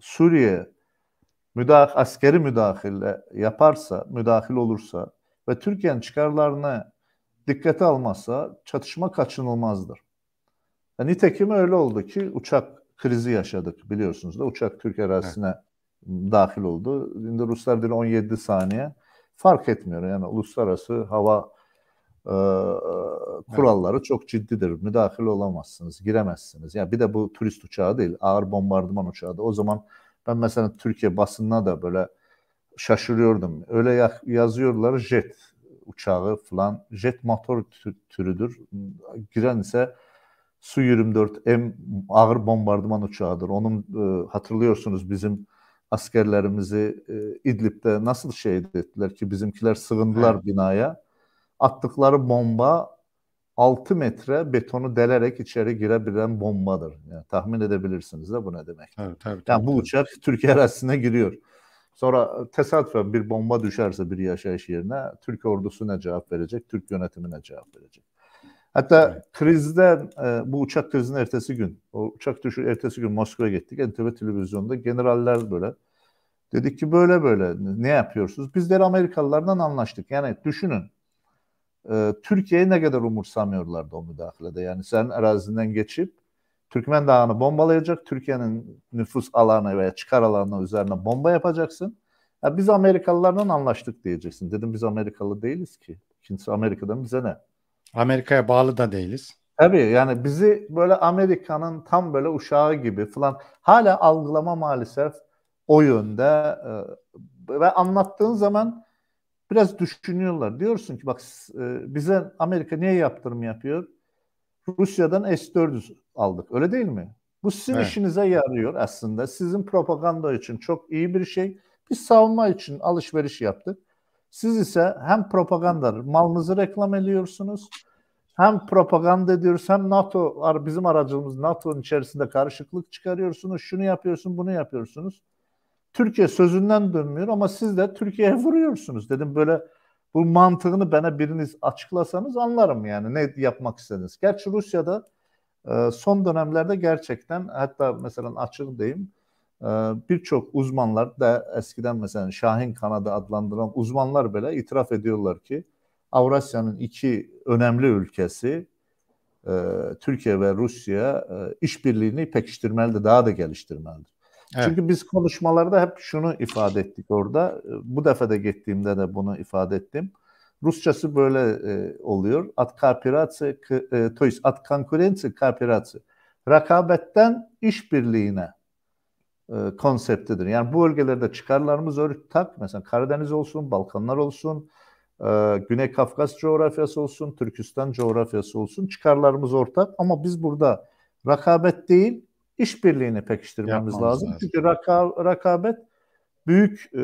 [SPEAKER 2] Suriye müdahil, askeri müdahale yaparsa, müdahil olursa ve Türkiye'nin çıkarlarını dikkate almazsa çatışma kaçınılmazdır. Yani nitekim öyle oldu ki uçak krizi yaşadık biliyorsunuz da uçak Türk arazisine evet. dahil oldu. Şimdi Ruslar dili 17 saniye fark etmiyor yani uluslararası hava ee, e, kuralları çok ciddidir. Müdahil olamazsınız, giremezsiniz. Ya yani bir de bu turist uçağı değil, ağır bombardıman uçağı da. O zaman ben mesela Türkiye basınına da böyle şaşırıyordum. Öyle yazıyorlar jet uçağı falan. Jet motor türüdür. Giren ise Su-24M ağır bombardıman uçağıdır. Onun e, hatırlıyorsunuz bizim askerlerimizi e, İdlib'de nasıl şehit ettiler ki bizimkiler sığındılar evet. binaya attıkları bomba 6 metre betonu delerek içeri girebilen bombadır. Yani tahmin edebilirsiniz de bu ne demek. Evet, tabii, tabii, yani bu uçak Türkiye arasına giriyor. Sonra tesadüfen bir bomba düşerse bir yaşayış yerine Türk ordusu ne cevap verecek, Türk yönetimine cevap verecek. Hatta evet. krizden e, bu uçak krizinin ertesi gün, o uçak düşü ertesi gün Moskova'ya gittik. NTV televizyonda generaller böyle dedik ki böyle böyle ne yapıyorsunuz? Bizler Amerikalılardan anlaştık. Yani düşünün e, ee, Türkiye'yi ne kadar umursamıyorlardı o müdahalede. Yani sen arazinden geçip Türkmen Dağı'nı bombalayacak, Türkiye'nin nüfus alanı veya çıkar alanı üzerine bomba yapacaksın. Ya biz Amerikalılardan anlaştık diyeceksin. Dedim biz Amerikalı değiliz ki. Kimse Amerika'dan bize ne? Amerika'ya bağlı da değiliz. Tabii yani bizi böyle Amerika'nın tam böyle uşağı gibi falan hala algılama maalesef o yönde e, ve anlattığın zaman biraz düşünüyorlar. Diyorsun ki bak e, bize Amerika niye yaptırım yapıyor? Rusya'dan S-400 aldık. Öyle değil mi? Bu sizin evet. işinize yarıyor aslında. Sizin propaganda için çok iyi bir şey. Biz savunma için alışveriş yaptık. Siz ise hem propaganda malınızı reklam ediyorsunuz. Hem propaganda ediyoruz hem NATO bizim aracımız NATO'nun içerisinde karışıklık çıkarıyorsunuz. Şunu yapıyorsun bunu yapıyorsunuz. Türkiye sözünden dönmüyor ama siz de Türkiye'ye vuruyorsunuz dedim böyle bu mantığını bana biriniz açıklasanız anlarım yani ne yapmak istediniz. Gerçi Rusya'da e, son dönemlerde gerçekten hatta mesela açık diyeyim e, birçok uzmanlar da eskiden mesela Şahin Kanada adlandıran uzmanlar bile itiraf ediyorlar ki Avrasya'nın iki önemli ülkesi e, Türkiye ve Rusya e, işbirliğini pekiştirmelidir, daha da geliştirmelidir. Evet. Çünkü biz konuşmalarda hep şunu ifade ettik orada. Ee, bu defa da gittiğimde de bunu ifade ettim. Rusçası böyle e, oluyor. At kapiratsı, e, to at konkurensi kapiratsı. Rakabetten işbirliğine e, konseptidir. Yani bu bölgelerde çıkarlarımız ortak. Mesela Karadeniz olsun, Balkanlar olsun, e, Güney Kafkas coğrafyası olsun, Türkistan coğrafyası olsun çıkarlarımız ortak. Ama biz burada rakabet değil, işbirliğini pekiştirmemiz lazım. lazım. Çünkü raka, rakabet büyük e,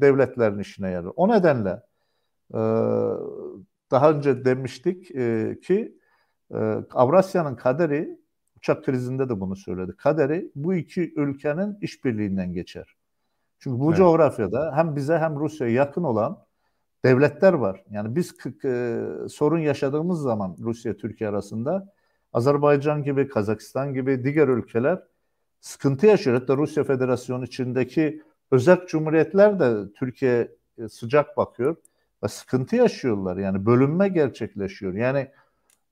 [SPEAKER 2] devletlerin işine yarar. O nedenle e, daha önce demiştik e, ki e, Avrasya'nın kaderi uçak krizinde de bunu söyledi. Kaderi bu iki ülkenin işbirliğinden geçer. Çünkü bu evet. coğrafyada hem bize hem Rusya'ya yakın olan devletler var. Yani biz e, sorun yaşadığımız zaman Rusya Türkiye arasında Azerbaycan gibi, Kazakistan gibi diğer ülkeler sıkıntı yaşıyor. Hatta Rusya Federasyonu içindeki özel cumhuriyetler de Türkiye e, sıcak bakıyor ve sıkıntı yaşıyorlar. Yani bölünme gerçekleşiyor. Yani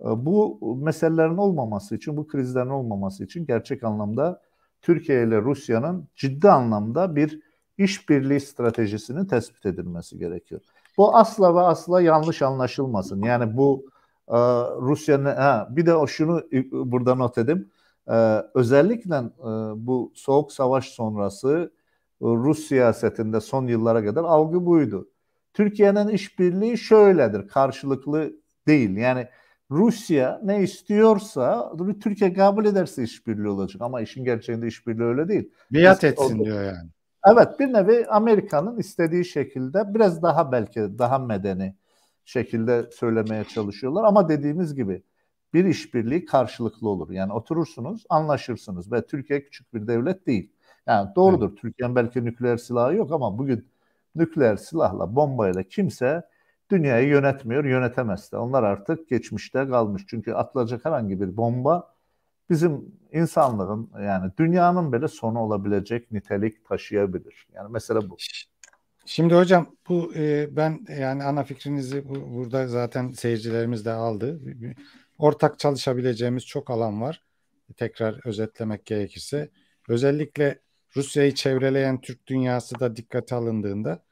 [SPEAKER 2] e, bu meselelerin olmaması için, bu krizlerin olmaması için gerçek anlamda Türkiye ile Rusya'nın ciddi anlamda bir işbirliği stratejisinin tespit edilmesi gerekiyor. Bu asla ve asla yanlış anlaşılmasın. Yani bu ee, Rusya'nın ha bir de o şunu e, burada not edeyim. Ee, özellikle e, bu soğuk savaş sonrası e, Rus siyasetinde son yıllara kadar algı buydu. Türkiye'nin işbirliği şöyledir. Karşılıklı değil. Yani Rusya ne istiyorsa Türkiye kabul ederse işbirliği olacak ama işin gerçeğinde işbirliği öyle değil. Biat etsin oldu. diyor yani. Evet bir nevi Amerika'nın istediği şekilde biraz daha belki daha medeni şekilde söylemeye çalışıyorlar. Ama dediğimiz gibi bir işbirliği karşılıklı olur. Yani oturursunuz, anlaşırsınız ve Türkiye küçük bir devlet değil. Yani doğrudur. Evet. Türkiye'nin belki nükleer silahı yok ama bugün nükleer silahla, bombayla kimse dünyayı yönetmiyor, yönetemez de. Onlar artık geçmişte kalmış. Çünkü atılacak herhangi bir bomba bizim insanlığın yani dünyanın bile sonu olabilecek nitelik taşıyabilir. Yani mesela bu. Şimdi hocam bu e, ben yani ana fikrinizi
[SPEAKER 1] bu, burada zaten seyircilerimiz de aldı. Ortak çalışabileceğimiz çok alan var. Tekrar özetlemek gerekirse özellikle Rusya'yı çevreleyen Türk dünyası da dikkate alındığında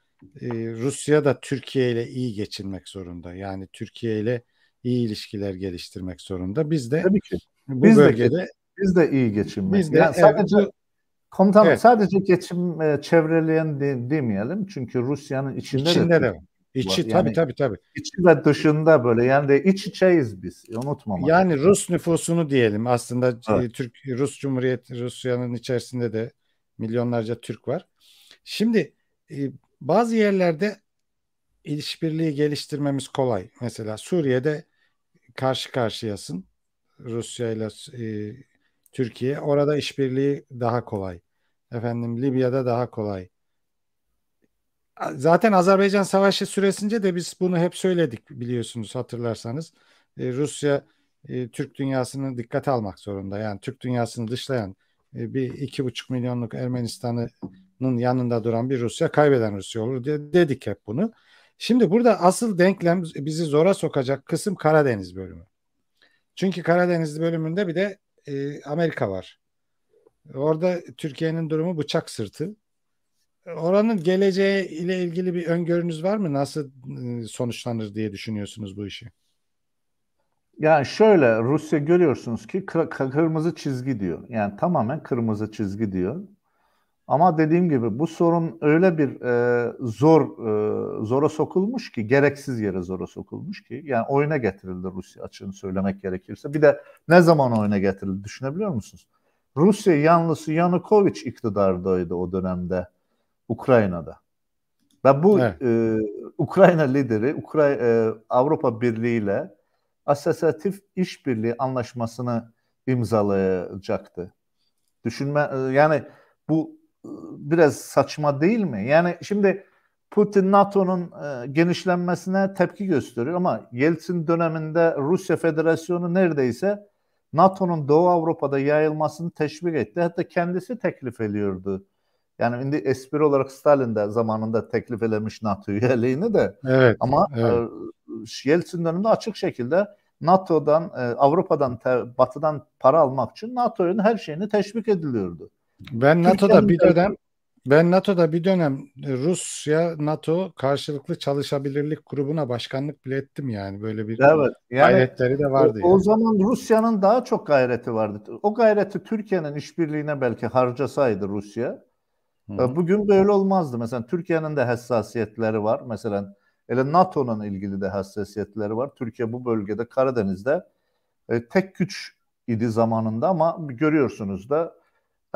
[SPEAKER 1] e, Rusya da Türkiye ile iyi geçinmek zorunda. Yani Türkiye ile iyi ilişkiler geliştirmek zorunda. Biz de Tabii ki. bu biz bölgede de,
[SPEAKER 2] biz de iyi geçinmek. Biz de yani evet, sadece bu, Komutanım evet. sadece geçim e, çevreleyen de, demeyelim. Çünkü Rusya'nın içinde, İçinde. de, de İçi var. tabii yani, tabii tabii. İçi ve dışında böyle yani de iç içeyiz biz. E, unutmamak. Yani lazım. Rus nüfusunu diyelim.
[SPEAKER 1] Aslında e, evet. Türk Rus Cumhuriyeti Rusya'nın içerisinde de milyonlarca Türk var. Şimdi e, bazı yerlerde işbirliği geliştirmemiz kolay. Mesela Suriye'de karşı karşıyasın Rusya ile e, Türkiye. Orada işbirliği daha kolay. Efendim Libya'da daha kolay. Zaten Azerbaycan Savaşı süresince de biz bunu hep söyledik biliyorsunuz hatırlarsanız. E, Rusya e, Türk dünyasını dikkate almak zorunda. Yani Türk dünyasını dışlayan e, bir iki buçuk milyonluk Ermenistan'ın yanında duran bir Rusya kaybeden Rusya olur diye dedik hep bunu. Şimdi burada asıl denklem bizi zora sokacak kısım Karadeniz bölümü. Çünkü Karadeniz bölümünde bir de e, Amerika var. Orada Türkiye'nin durumu bıçak sırtı. Oranın geleceği ile ilgili bir öngörünüz var mı? Nasıl ıı, sonuçlanır
[SPEAKER 2] diye düşünüyorsunuz bu işi? Yani şöyle Rusya görüyorsunuz ki kırmızı çizgi diyor. Yani tamamen kırmızı çizgi diyor. Ama dediğim gibi bu sorun öyle bir e, zor e, zora sokulmuş ki gereksiz yere zora sokulmuş ki yani oyuna getirildi Rusya açığını söylemek gerekirse. Bir de ne zaman oyuna getirildi düşünebiliyor musunuz? Rusya yanlısı Yanukovic iktidardaydı o dönemde Ukrayna'da. Ve bu evet. e, Ukrayna lideri Ukray e, Avrupa Birliği ile asosiatif işbirliği anlaşmasını imzalayacaktı. Düşünme e, yani bu e, biraz saçma değil mi? Yani şimdi Putin NATO'nun e, genişlenmesine tepki gösteriyor ama Yeltsin döneminde Rusya Federasyonu neredeyse NATO'nun Doğu Avrupa'da yayılmasını teşvik etti. Hatta kendisi teklif ediyordu. Yani şimdi espri olarak Stalin de zamanında teklif edilmiş NATO üyeliğini de.
[SPEAKER 1] Evet, Ama evet.
[SPEAKER 2] E, Yeltsin döneminde açık şekilde NATO'dan, e, Avrupa'dan, Batı'dan para almak için NATO'nun her şeyini teşvik ediliyordu.
[SPEAKER 1] Ben NATO'da bir dönem ben NATO'da bir dönem e, Rusya NATO karşılıklı çalışabilirlik grubuna başkanlık bile ettim yani böyle bir evet, yani, gayretleri de vardı. O, yani. o
[SPEAKER 2] zaman Rusya'nın daha çok gayreti vardı. O gayreti Türkiye'nin işbirliğine belki harcasaydı Rusya hı e, bugün böyle olmazdı. Mesela Türkiye'nin de hassasiyetleri var. Mesela ele NATO'nun ilgili de hassasiyetleri var. Türkiye bu bölgede Karadeniz'de e, tek güç idi zamanında ama görüyorsunuz da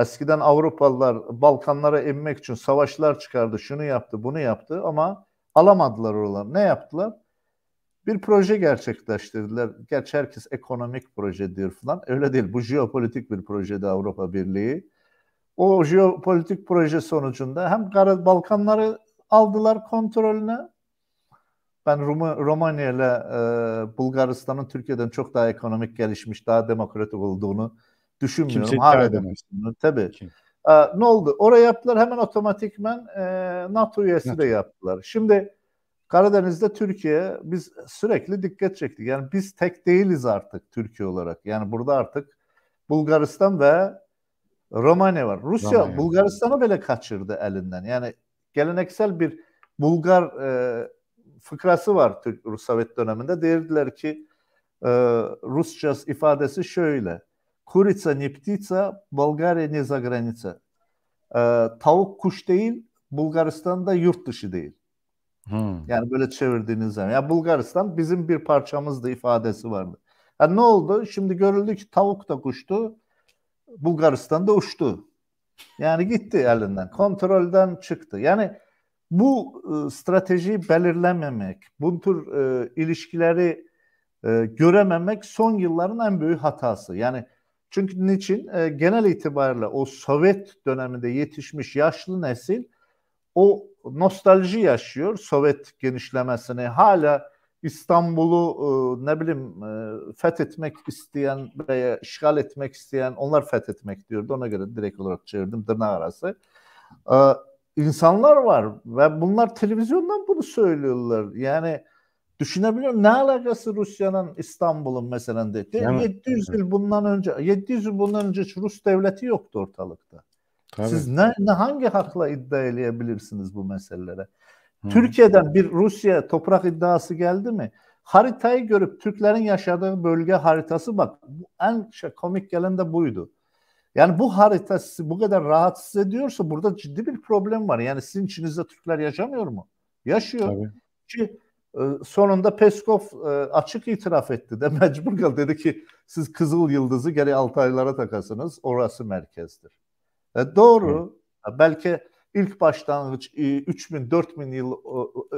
[SPEAKER 2] Eskiden Avrupalılar Balkanlara inmek için savaşlar çıkardı, şunu yaptı, bunu yaptı ama alamadılar oralar. Ne yaptılar? Bir proje gerçekleştirdiler. Gerçi herkes ekonomik proje diyor falan. Öyle değil. Bu jeopolitik bir projede Avrupa Birliği. O jeopolitik proje sonucunda hem Kara Balkanları aldılar kontrolüne. Ben Rum Romanya ile e, Bulgaristan'ın Türkiye'den çok daha ekonomik gelişmiş, daha demokratik olduğunu Düşünmüyorum. Kimse iddia edemez. Tabii. Kim? Ee, ne oldu? Oraya yaptılar hemen otomatikmen e, NATO üyesi NATO. de yaptılar. Şimdi Karadeniz'de Türkiye biz sürekli dikkat çektik. Yani biz tek değiliz artık Türkiye olarak. Yani burada artık Bulgaristan ve Romanya var. Rusya Romanya. Bulgaristan'ı bile kaçırdı elinden. Yani geleneksel bir Bulgar e, fıkrası var Türk Rus Sovyet döneminde. Derdiler ki e, Rusça ifadesi şöyle. Kuritsa ne ptitsa, Bulgarya ne zagranitsa. Ee, tavuk kuş değil, Bulgaristan'da yurt dışı değil. Hmm. Yani böyle çevirdiğiniz zaman. ya Bulgaristan bizim bir parçamızdı ifadesi vardı. Ya ne oldu? Şimdi görüldü ki tavuk da kuştu, Bulgaristan'da uçtu. Yani gitti elinden, kontrolden çıktı. Yani bu e, stratejiyi belirlememek, bu tür e, ilişkileri e, görememek son yılların en büyük hatası. Yani çünkü niçin? E, genel itibariyle o Sovyet döneminde yetişmiş yaşlı nesil o nostalji yaşıyor. Sovyet genişlemesini hala İstanbul'u e, ne bileyim e, fethetmek isteyen veya işgal etmek isteyen onlar fethetmek diyordu. Ona göre direkt olarak çevirdim tırnak arası. E, insanlar var ve bunlar televizyondan bunu söylüyorlar. Yani Düşünebiliyor musun? Ne alakası Rusya'nın İstanbul'un mesela dedi. Yani, 700 yıl bundan önce 700 yıl bundan önce Rus devleti yoktu ortalıkta. Tabii. Siz ne, ne hangi hakla iddia edebilirsiniz bu meselelere? Türkiye'den bir Rusya toprak iddiası geldi mi? Haritayı görüp Türklerin yaşadığı bölge haritası bak en şey, komik gelen de buydu. Yani bu harita sizi bu kadar rahatsız ediyorsa burada ciddi bir problem var. Yani sizin içinizde Türkler yaşamıyor mu? Yaşıyor. Tabii. Çünkü ee, sonunda Peskov e, açık itiraf etti de mecbur kaldı. Dedi ki siz Kızıl Yıldız'ı geri Altaylara takasınız. Orası merkezdir. E doğru. Hı. Belki ilk başlangıç 3000-4000 e, yıl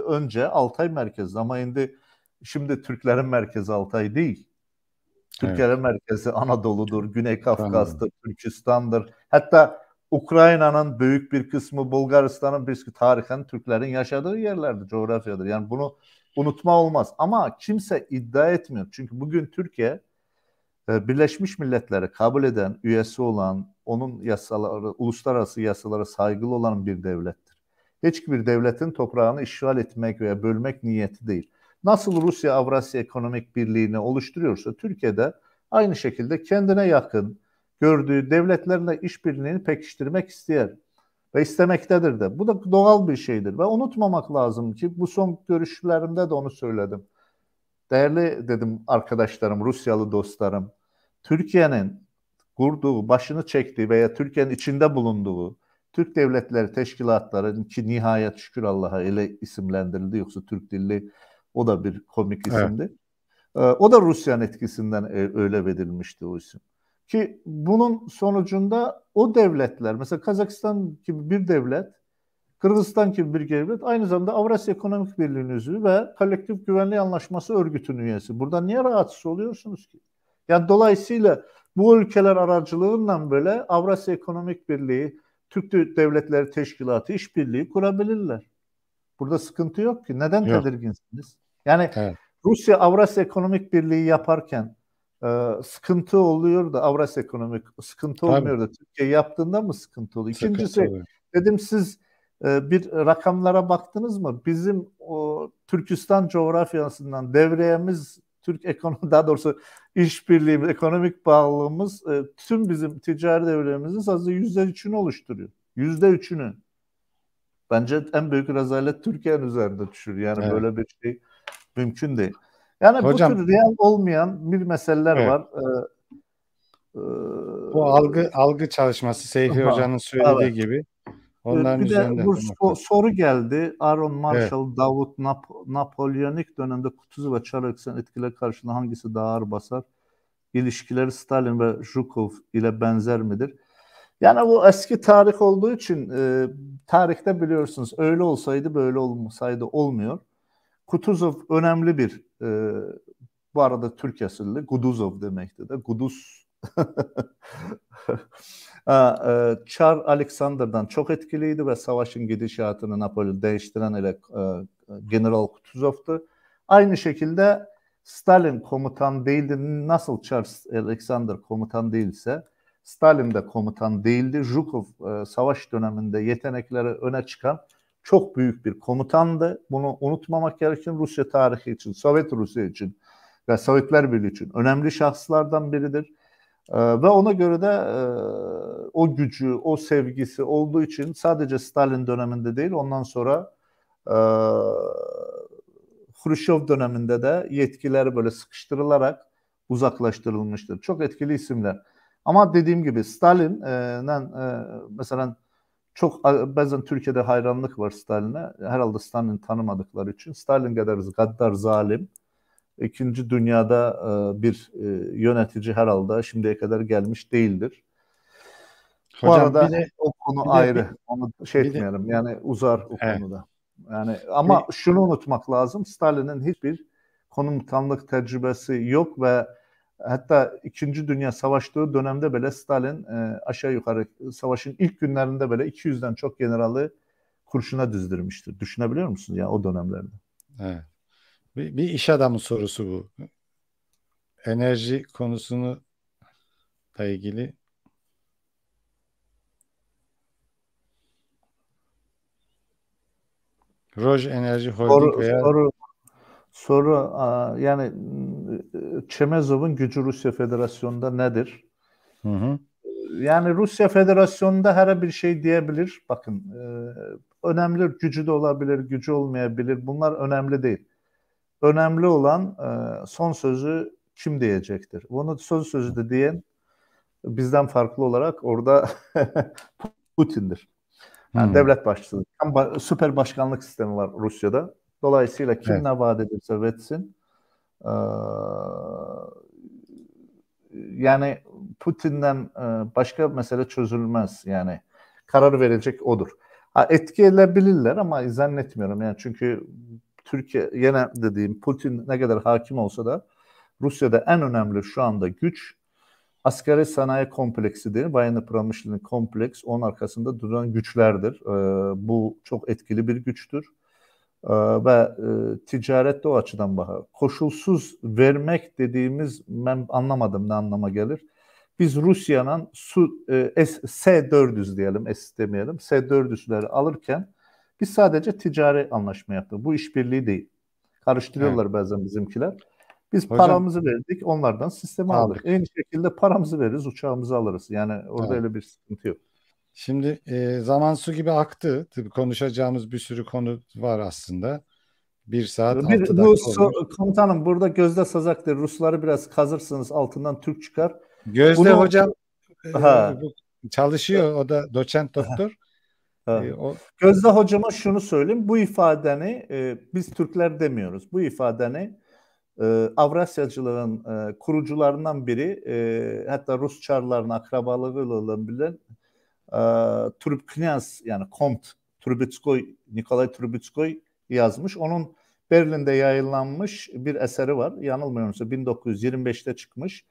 [SPEAKER 2] önce Altay merkezdi ama şimdi şimdi Türklerin merkezi Altay değil. Türklerin evet. merkezi Anadolu'dur, Güney Kafkas'tır, tamam. Türkistan'dır. Hatta Ukrayna'nın büyük bir kısmı, Bulgaristan'ın bir kısmı tarihen Türklerin yaşadığı yerlerdir, coğrafyadır. Yani bunu unutma olmaz. Ama kimse iddia etmiyor. Çünkü bugün Türkiye e, Birleşmiş Milletler'e kabul eden, üyesi olan, onun yasaları, uluslararası yasalara saygılı olan bir devlettir. Hiçbir devletin toprağını işgal etmek veya bölmek niyeti değil. Nasıl Rusya Avrasya Ekonomik Birliği'ni oluşturuyorsa Türkiye'de aynı şekilde kendine yakın gördüğü devletlerle işbirliğini pekiştirmek isteyen ve istemektedir de. Bu da doğal bir şeydir ve unutmamak lazım ki bu son görüşlerimde de onu söyledim. Değerli dedim arkadaşlarım, Rusyalı dostlarım, Türkiye'nin kurduğu, başını çektiği veya Türkiye'nin içinde bulunduğu Türk Devletleri Teşkilatları ki nihayet şükür Allah'a ele isimlendirildi yoksa Türk dilli o da bir komik isimdi. Evet. O da Rusya'nın etkisinden e, öyle verilmişti o isim. Ki bunun sonucunda o devletler mesela Kazakistan gibi bir devlet Kırgızistan gibi bir devlet aynı zamanda Avrasya Ekonomik Birliği'nin üzvü ve Kolektif Güvenliği Anlaşması Örgütü'nün üyesi. Burada niye rahatsız oluyorsunuz ki? Yani dolayısıyla bu ülkeler aracılığından böyle Avrasya Ekonomik Birliği, Türk Devletleri Teşkilatı işbirliği kurabilirler. Burada sıkıntı yok ki. Neden yok. tedirginsiniz? Yani evet. Rusya Avrasya Ekonomik Birliği yaparken ee, sıkıntı oluyor da Avrasya ekonomik sıkıntı olmuyor da Türkiye yaptığında mı sıkıntı oluyor? İkincisi sıkıntı dedim siz e, bir rakamlara baktınız mı? Bizim o Türkistan coğrafyasından devreyemiz Türk ekonomi daha doğrusu işbirliğimiz, ekonomik bağlılığımız e, tüm bizim ticari devremizin sadece yüzde üçünü oluşturuyor. Yüzde üçünü. Bence en büyük rezalet Türkiye'nin üzerinde düşür. Yani evet. böyle bir şey mümkün değil. Yani Hocam, bu tür real olmayan bir meseleler evet. var. Ee, bu algı
[SPEAKER 1] algı çalışması Seyfi Aha, Hoca'nın söylediği evet. gibi. Ee, onların bir de
[SPEAKER 2] bu soru geldi. Aaron Marshall, evet. Davut Nap- Napolyonik dönemde Kutuzov ve Çaröksen etkile karşında hangisi daha ağır basar? İlişkileri Stalin ve Zhukov ile benzer midir? Yani bu eski tarih olduğu için e, tarihte biliyorsunuz öyle olsaydı böyle olmasaydı olmuyor. Kutuzov önemli bir e, bu arada Türk asıllı Kutuzov demekti de Guduz e, Çar Alexander'dan çok etkiliydi ve savaşın gidişatını Napoli değiştiren ele e, General Kutuzov'tu. Aynı şekilde Stalin komutan değildi. Nasıl Charles Alexander komutan değilse Stalin de komutan değildi. Zhukov e, savaş döneminde yetenekleri öne çıkan çok büyük bir komutandı. Bunu unutmamak gerekir Rusya tarihi için, Sovyet Rusya için ve Sovyetler Birliği için önemli şahslardan biridir. Ee, ve ona göre de e, o gücü, o sevgisi olduğu için sadece Stalin döneminde değil ondan sonra e, Khrushchev döneminde de yetkiler böyle sıkıştırılarak uzaklaştırılmıştır. Çok etkili isimler. Ama dediğim gibi Stalin'den e, e, mesela çok bazen Türkiye'de hayranlık var Stalin'e. Herhalde Stalin'i tanımadıkları için. Stalin kadar gaddar, zalim. İkinci dünyada e, bir e, yönetici herhalde şimdiye kadar gelmiş değildir.
[SPEAKER 1] Hocam, Bu arada bir de, o konu bir ayrı. Şey de,
[SPEAKER 2] Onu şey etmeyelim. De, yani uzar o evet. konuda. Yani ama şunu unutmak lazım. Stalin'in hiçbir komutanlık tecrübesi yok ve Hatta 2. Dünya Savaştığı dönemde bile Stalin e, aşağı yukarı savaşın ilk günlerinde bile 200'den çok generali kurşuna dizdirmiştir. Düşünebiliyor musunuz ya o
[SPEAKER 1] dönemlerde? Evet. Bir, bir iş adamı sorusu bu. Enerji konusunu da ilgili
[SPEAKER 2] Roj Enerji Holding soru, veya soru, Sonra yani ıı, Çemezov'un gücü Rusya Federasyonu'nda nedir? Hı hı. Yani Rusya Federasyonu'nda her bir şey diyebilir. Bakın ıı, önemli gücü de olabilir, gücü olmayabilir. Bunlar önemli değil. Önemli olan ıı, son sözü kim diyecektir? Bunu son sözü de diyen bizden farklı olarak orada Putin'dir. Yani hmm. devlet başçısı. Süper başkanlık sistemi var Rusya'da. Dolayısıyla kim evet. ne vaat edilse vetsin e, yani Putin'den e, başka mesele çözülmez yani karar verecek odur. Ha, etki edebilirler ama zannetmiyorum yani çünkü Türkiye yine dediğim Putin ne kadar hakim olsa da Rusya'da en önemli şu anda güç askeri sanayi kompleksidir. bayanı Pramishlenin kompleks onun arkasında duran güçlerdir. Ee, bu çok etkili bir güçtür. Ee, və e, ticarətdə o açıdan baxır. Koşulsuz vermək dediyimiz mən anlamadım nə anlama gəlir. Biz Rusiyanın su e, S400 deyəlim, S demeyelim, S400'ləri alırken biz sadece ticari anlaşma yaptık. Bu işbirliği değil. Karıştırıyorlar evet. bazen bizimkiler. Biz Hocam, paramızı verdik, onlardan sistemi aldık. aldık. Aynı şekilde paramızı veririz, uçağımızı alırız. Yani orada evet. öyle bir sıkıntı yok. Şimdi e, zaman su gibi aktı. Tabii
[SPEAKER 1] konuşacağımız bir sürü konu var aslında. Bir saat bir, altı Rus, dakika
[SPEAKER 2] olmuş. Komutanım burada gözde sazaktır. Rusları biraz kazırsınız altından Türk çıkar. Gözde Bunu... hocam e, ha. E, çalışıyor. O da doçent doktor. Ha. E, o... Gözde hocama şunu söyleyeyim. Bu ifadeni e, biz Türkler demiyoruz. Bu ifadeni e, Avrasyacılığın e, kurucularından biri e, hatta Rus çarların akrabalığıyla bilen ee, Trubknaz yani Kont Trubetskoy, Nikolay Trubetskoy yazmış. Onun Berlin'de yayınlanmış bir eseri var. Yanılmıyorumsa 1925'te çıkmış.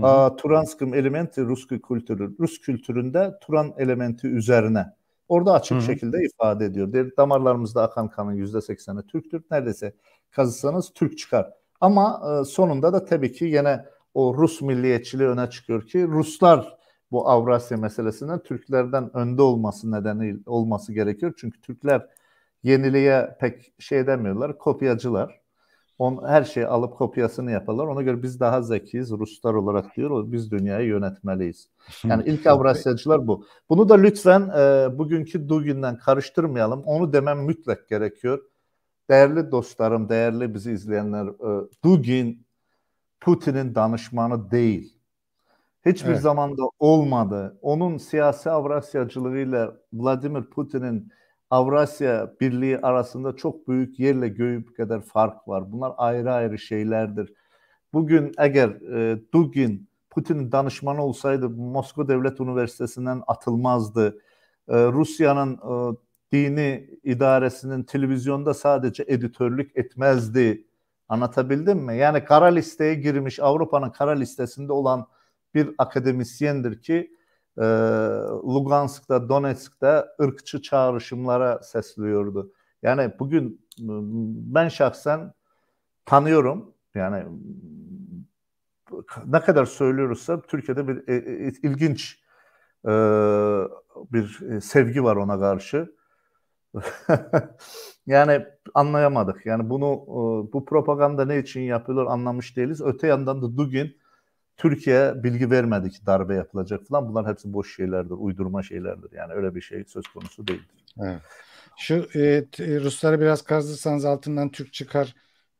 [SPEAKER 2] Hı-hı. Turanskım elementi Rus kültürü, Rus kültüründe Turan elementi üzerine. Orada açık Hı-hı. şekilde ifade ediyor. Der, damarlarımızda akan kanın yüzde sekseni Türktür. Neredeyse kazısanız Türk çıkar. Ama e, sonunda da tabii ki yine o Rus milliyetçiliği öne çıkıyor ki Ruslar bu Avrasya meselesinden Türklerden önde olması nedeni olması gerekiyor. Çünkü Türkler yeniliğe pek şey demiyorlar, kopyacılar. On, her şeyi alıp kopyasını yaparlar. Ona göre biz daha zekiyiz Ruslar olarak diyor. Biz dünyayı yönetmeliyiz. Yani ilk Avrasyacılar bu. Bunu da lütfen e, bugünkü Dugin'den karıştırmayalım. Onu demem mutlak gerekiyor. Değerli dostlarım, değerli bizi izleyenler, e, Dugin Putin'in danışmanı değil. Hiçbir evet. zamanda olmadı. Onun siyasi Avrasyacılığıyla Vladimir Putin'in Avrasya Birliği arasında çok büyük yerle göğü kadar fark var. Bunlar ayrı ayrı şeylerdir. Bugün eğer e, Dugin Putin'in danışmanı olsaydı Moskova Devlet Üniversitesi'nden atılmazdı. E, Rusya'nın e, dini idaresinin televizyonda sadece editörlük etmezdi. Anlatabildim mi? Yani kara listeye girmiş Avrupa'nın kara listesinde olan bir akademisyendir ki e, Lugansk'ta, Donetsk'ta ırkçı çağrışımlara sesliyordu. Yani bugün ben şahsen tanıyorum. Yani ne kadar söylüyoruzsa Türkiye'de bir e, e, ilginç e, bir e, sevgi var ona karşı. yani anlayamadık. Yani bunu e, bu propaganda ne için yapılır anlamış değiliz. Öte yandan da Dugin Türkiye bilgi vermedi ki darbe yapılacak falan. Bunlar hepsi boş şeylerdir, uydurma şeylerdir. Yani öyle bir şey söz konusu değildir. Evet.
[SPEAKER 1] Şu e, e Ruslara biraz kazırsanız altından Türk çıkar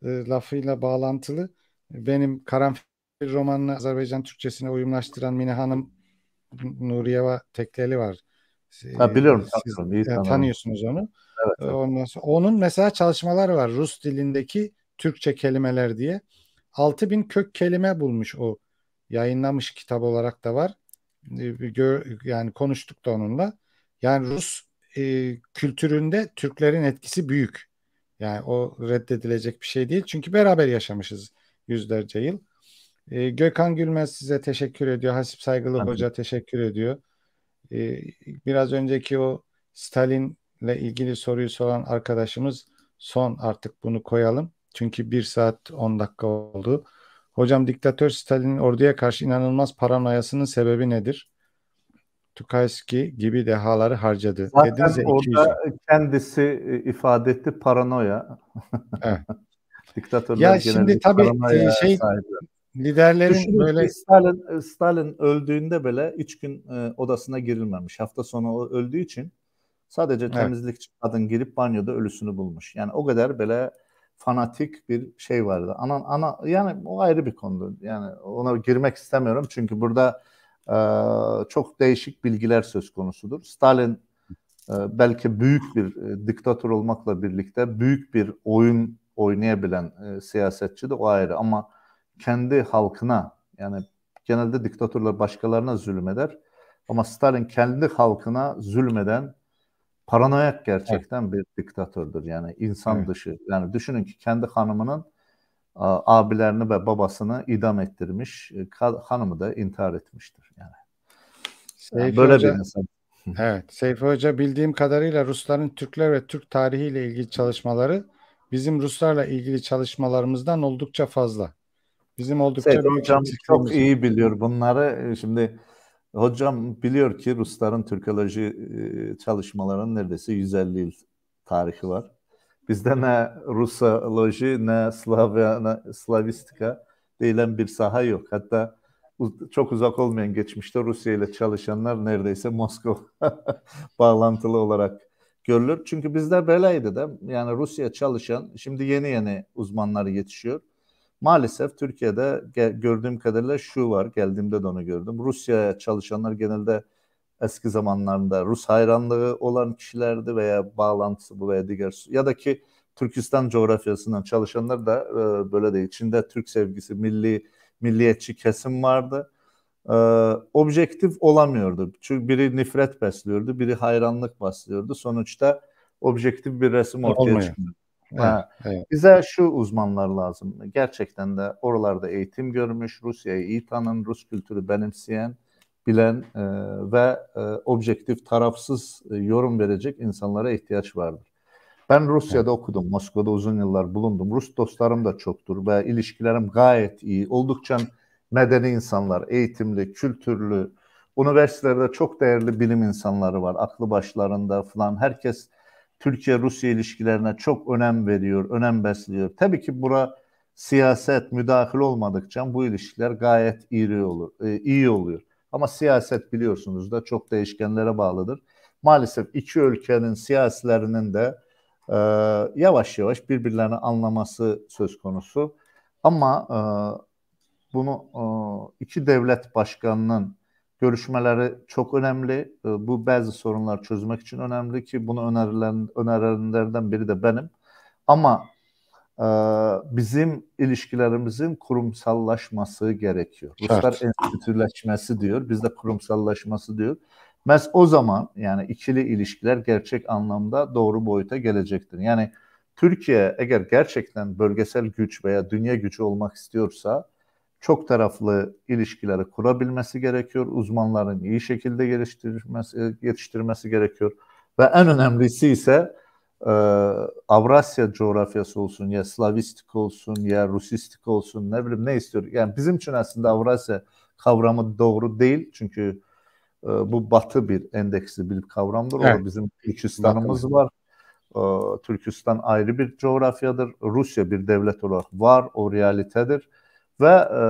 [SPEAKER 1] e, lafıyla bağlantılı. Benim Karanfil romanını Azerbaycan Türkçesine uyumlaştıran Mine Hanım Nuriyeva Tekleli var. E, ha, biliyorum. Siz, tanıyorum, iyi, e, tanıyorsunuz onu. Evet, evet. Ondan sonra, onun mesela çalışmalar var. Rus dilindeki Türkçe kelimeler diye. 6000 kök kelime bulmuş o yayınlamış kitap olarak da var. E, yani konuştuk da onunla. Yani Rus e, kültüründe Türklerin etkisi büyük. Yani o reddedilecek bir şey değil. Çünkü beraber yaşamışız yüzlerce yıl. E, Gökhan Gülmez size teşekkür ediyor. Hasip Saygılı Anladım. Hoca teşekkür ediyor. E, biraz önceki o Stalin'le ilgili soruyu soran arkadaşımız son artık bunu koyalım. Çünkü bir saat 10 dakika oldu. Hocam diktatör Stalin'in orduya karşı inanılmaz paranoyasının sebebi nedir? Tukayski gibi dehaları harcadı. Zaten Dediniz orada
[SPEAKER 2] 200. kendisi e, ifade etti paranoya. Evet. Diktatörler ya şimdi tabii e, şey liderlerin Düşünün böyle Stalin e, Stalin öldüğünde bile 3 gün e, odasına girilmemiş. Hafta sonu öldüğü için sadece temizlikçi evet. kadın girip banyoda ölüsünü bulmuş. Yani o kadar böyle fanatik bir şey vardı. Ana, ana yani o ayrı bir konudur. Yani ona girmek istemiyorum çünkü burada e, çok değişik bilgiler söz konusudur. Stalin e, belki büyük bir e, diktatör olmakla birlikte büyük bir oyun oynayabilen e, siyasetçi de o ayrı ama kendi halkına yani genelde diktatörler başkalarına zulmeder ama Stalin kendi halkına zulmeden paranoyak gerçekten evet. bir diktatördür. Yani insan evet. dışı. Yani düşünün ki kendi hanımının abilerini ve babasını idam ettirmiş. E, hanımı da intihar etmiştir. Yani. Seyfi Böyle Hoca, bir insan.
[SPEAKER 1] Evet. Seyfi Hoca bildiğim kadarıyla Rusların Türkler ve Türk tarihiyle ilgili çalışmaları bizim Ruslarla ilgili çalışmalarımızdan oldukça
[SPEAKER 2] fazla. Bizim oldukça Seyfi Hocam çok iyi biliyor bunları. E, şimdi Hocam biliyor ki Rusların Türkoloji çalışmalarının neredeyse 150 yıl tarihi var. Bizde ne Rusoloji ne Slavya, ne Slavistika değilen bir saha yok. Hatta çok uzak olmayan geçmişte Rusya ile çalışanlar neredeyse Moskova bağlantılı olarak görülür. Çünkü bizde böyleydi de yani Rusya çalışan şimdi yeni yeni uzmanlar yetişiyor. Maalesef Türkiye'de gördüğüm kadarıyla şu var, geldiğimde de onu gördüm. Rusya'ya çalışanlar genelde eski zamanlarında Rus hayranlığı olan kişilerdi veya bağlantısı bu veya diğer ya da ki Türkistan coğrafyasından çalışanlar da e, böyle değil. İçinde Türk sevgisi, milli milliyetçi kesim vardı. E, objektif olamıyordu. Çünkü biri nefret besliyordu, biri hayranlık besliyordu. Sonuçta objektif bir resim ortaya çıkmıyor. Evet, evet. Bize şu uzmanlar lazım. Gerçekten de oralarda eğitim görmüş, Rusya'yı iyi tanın, Rus kültürü benimseyen, bilen e, ve e, objektif, tarafsız e, yorum verecek insanlara ihtiyaç vardır. Ben Rusya'da evet. okudum, Moskova'da uzun yıllar bulundum. Rus dostlarım da çoktur ve ilişkilerim gayet iyi. Oldukça medeni insanlar, eğitimli, kültürlü, üniversitelerde çok değerli bilim insanları var, aklı başlarında falan. Herkes Türkiye-Rusya ilişkilerine çok önem veriyor, önem besliyor. Tabii ki bura siyaset müdahil olmadıkça bu ilişkiler gayet iyi olur, e, iyi oluyor. Ama siyaset biliyorsunuz da çok değişkenlere bağlıdır. Maalesef iki ülkenin siyasilerinin de e, yavaş yavaş birbirlerini anlaması söz konusu. Ama e, bunu e, iki devlet başkanının görüşmeleri çok önemli. Ee, bu bazı sorunlar çözmek için önemli ki bunu önerilen önerilenlerden biri de benim. Ama e, bizim ilişkilerimizin kurumsallaşması gerekiyor. Evet. Ruslar enstitüleşmesi diyor, biz de kurumsallaşması diyor. Mes o zaman yani ikili ilişkiler gerçek anlamda doğru boyuta gelecektir. Yani Türkiye eğer gerçekten bölgesel güç veya dünya gücü olmak istiyorsa çok taraflı ilişkileri kurabilmesi gerekiyor. Uzmanların iyi şekilde geliştirmesi, yetiştirmesi gerekiyor. Ve en önemlisi ise e, Avrasya coğrafyası olsun ya Slavistik olsun ya Rusistik olsun ne bileyim ne istiyor. Yani bizim için aslında Avrasya kavramı doğru değil. Çünkü e, bu batı bir endeksi bir kavramdır. Evet. bizim Türkistan'ımız var. E, Türkistan ayrı bir coğrafyadır. Rusya bir devlet olarak var. O realitedir ve e,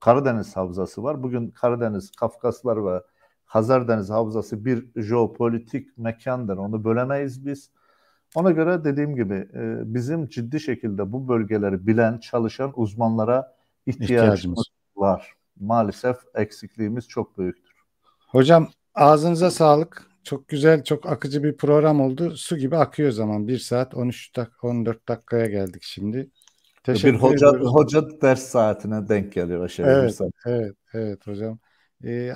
[SPEAKER 2] Karadeniz Havzası var. Bugün Karadeniz, Kafkaslar ve Hazar Deniz Havzası bir jeopolitik mekandır. Onu bölemeyiz biz. Ona göre dediğim gibi e, bizim ciddi şekilde bu bölgeleri bilen, çalışan uzmanlara ihtiyacımız, var. Maalesef eksikliğimiz çok büyüktür. Hocam ağzınıza sağlık. Çok güzel, çok akıcı bir program oldu. Su
[SPEAKER 1] gibi akıyor zaman. 1 saat 13 dak 14 dakikaya geldik şimdi. Teşekkür bir hoca ediyorum. hoca
[SPEAKER 2] ders saatine denk geliyor şey evet,
[SPEAKER 1] evet, evet hocam. Ee,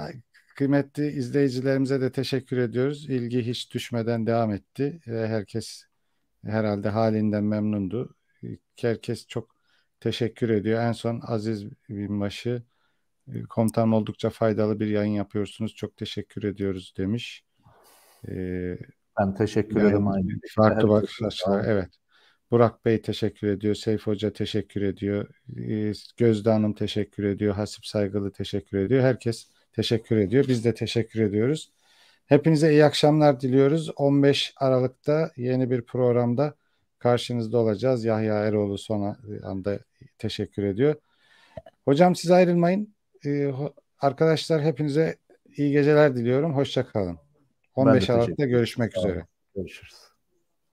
[SPEAKER 1] kıymetli izleyicilerimize de teşekkür ediyoruz. İlgi hiç düşmeden devam etti ve herkes herhalde halinden memnundu. Ee, herkes çok teşekkür ediyor. En son Aziz Binbaşı ee, komutan oldukça faydalı bir yayın yapıyorsunuz. Çok teşekkür ediyoruz demiş. Ee, ben teşekkür ederim. farklı bakış açıları. Şey evet. Burak Bey teşekkür ediyor. Seyf Hoca teşekkür ediyor. Ee, Gözde Hanım teşekkür ediyor. Hasip Saygılı teşekkür ediyor. Herkes teşekkür ediyor. Biz de teşekkür ediyoruz. Hepinize iyi akşamlar diliyoruz. 15 Aralık'ta yeni bir programda karşınızda olacağız. Yahya Eroğlu son anda teşekkür ediyor. Hocam siz ayrılmayın. Ee, arkadaşlar hepinize iyi geceler diliyorum. Hoşçakalın. 15 Aralık'ta görüşmek üzere. Görüşürüz.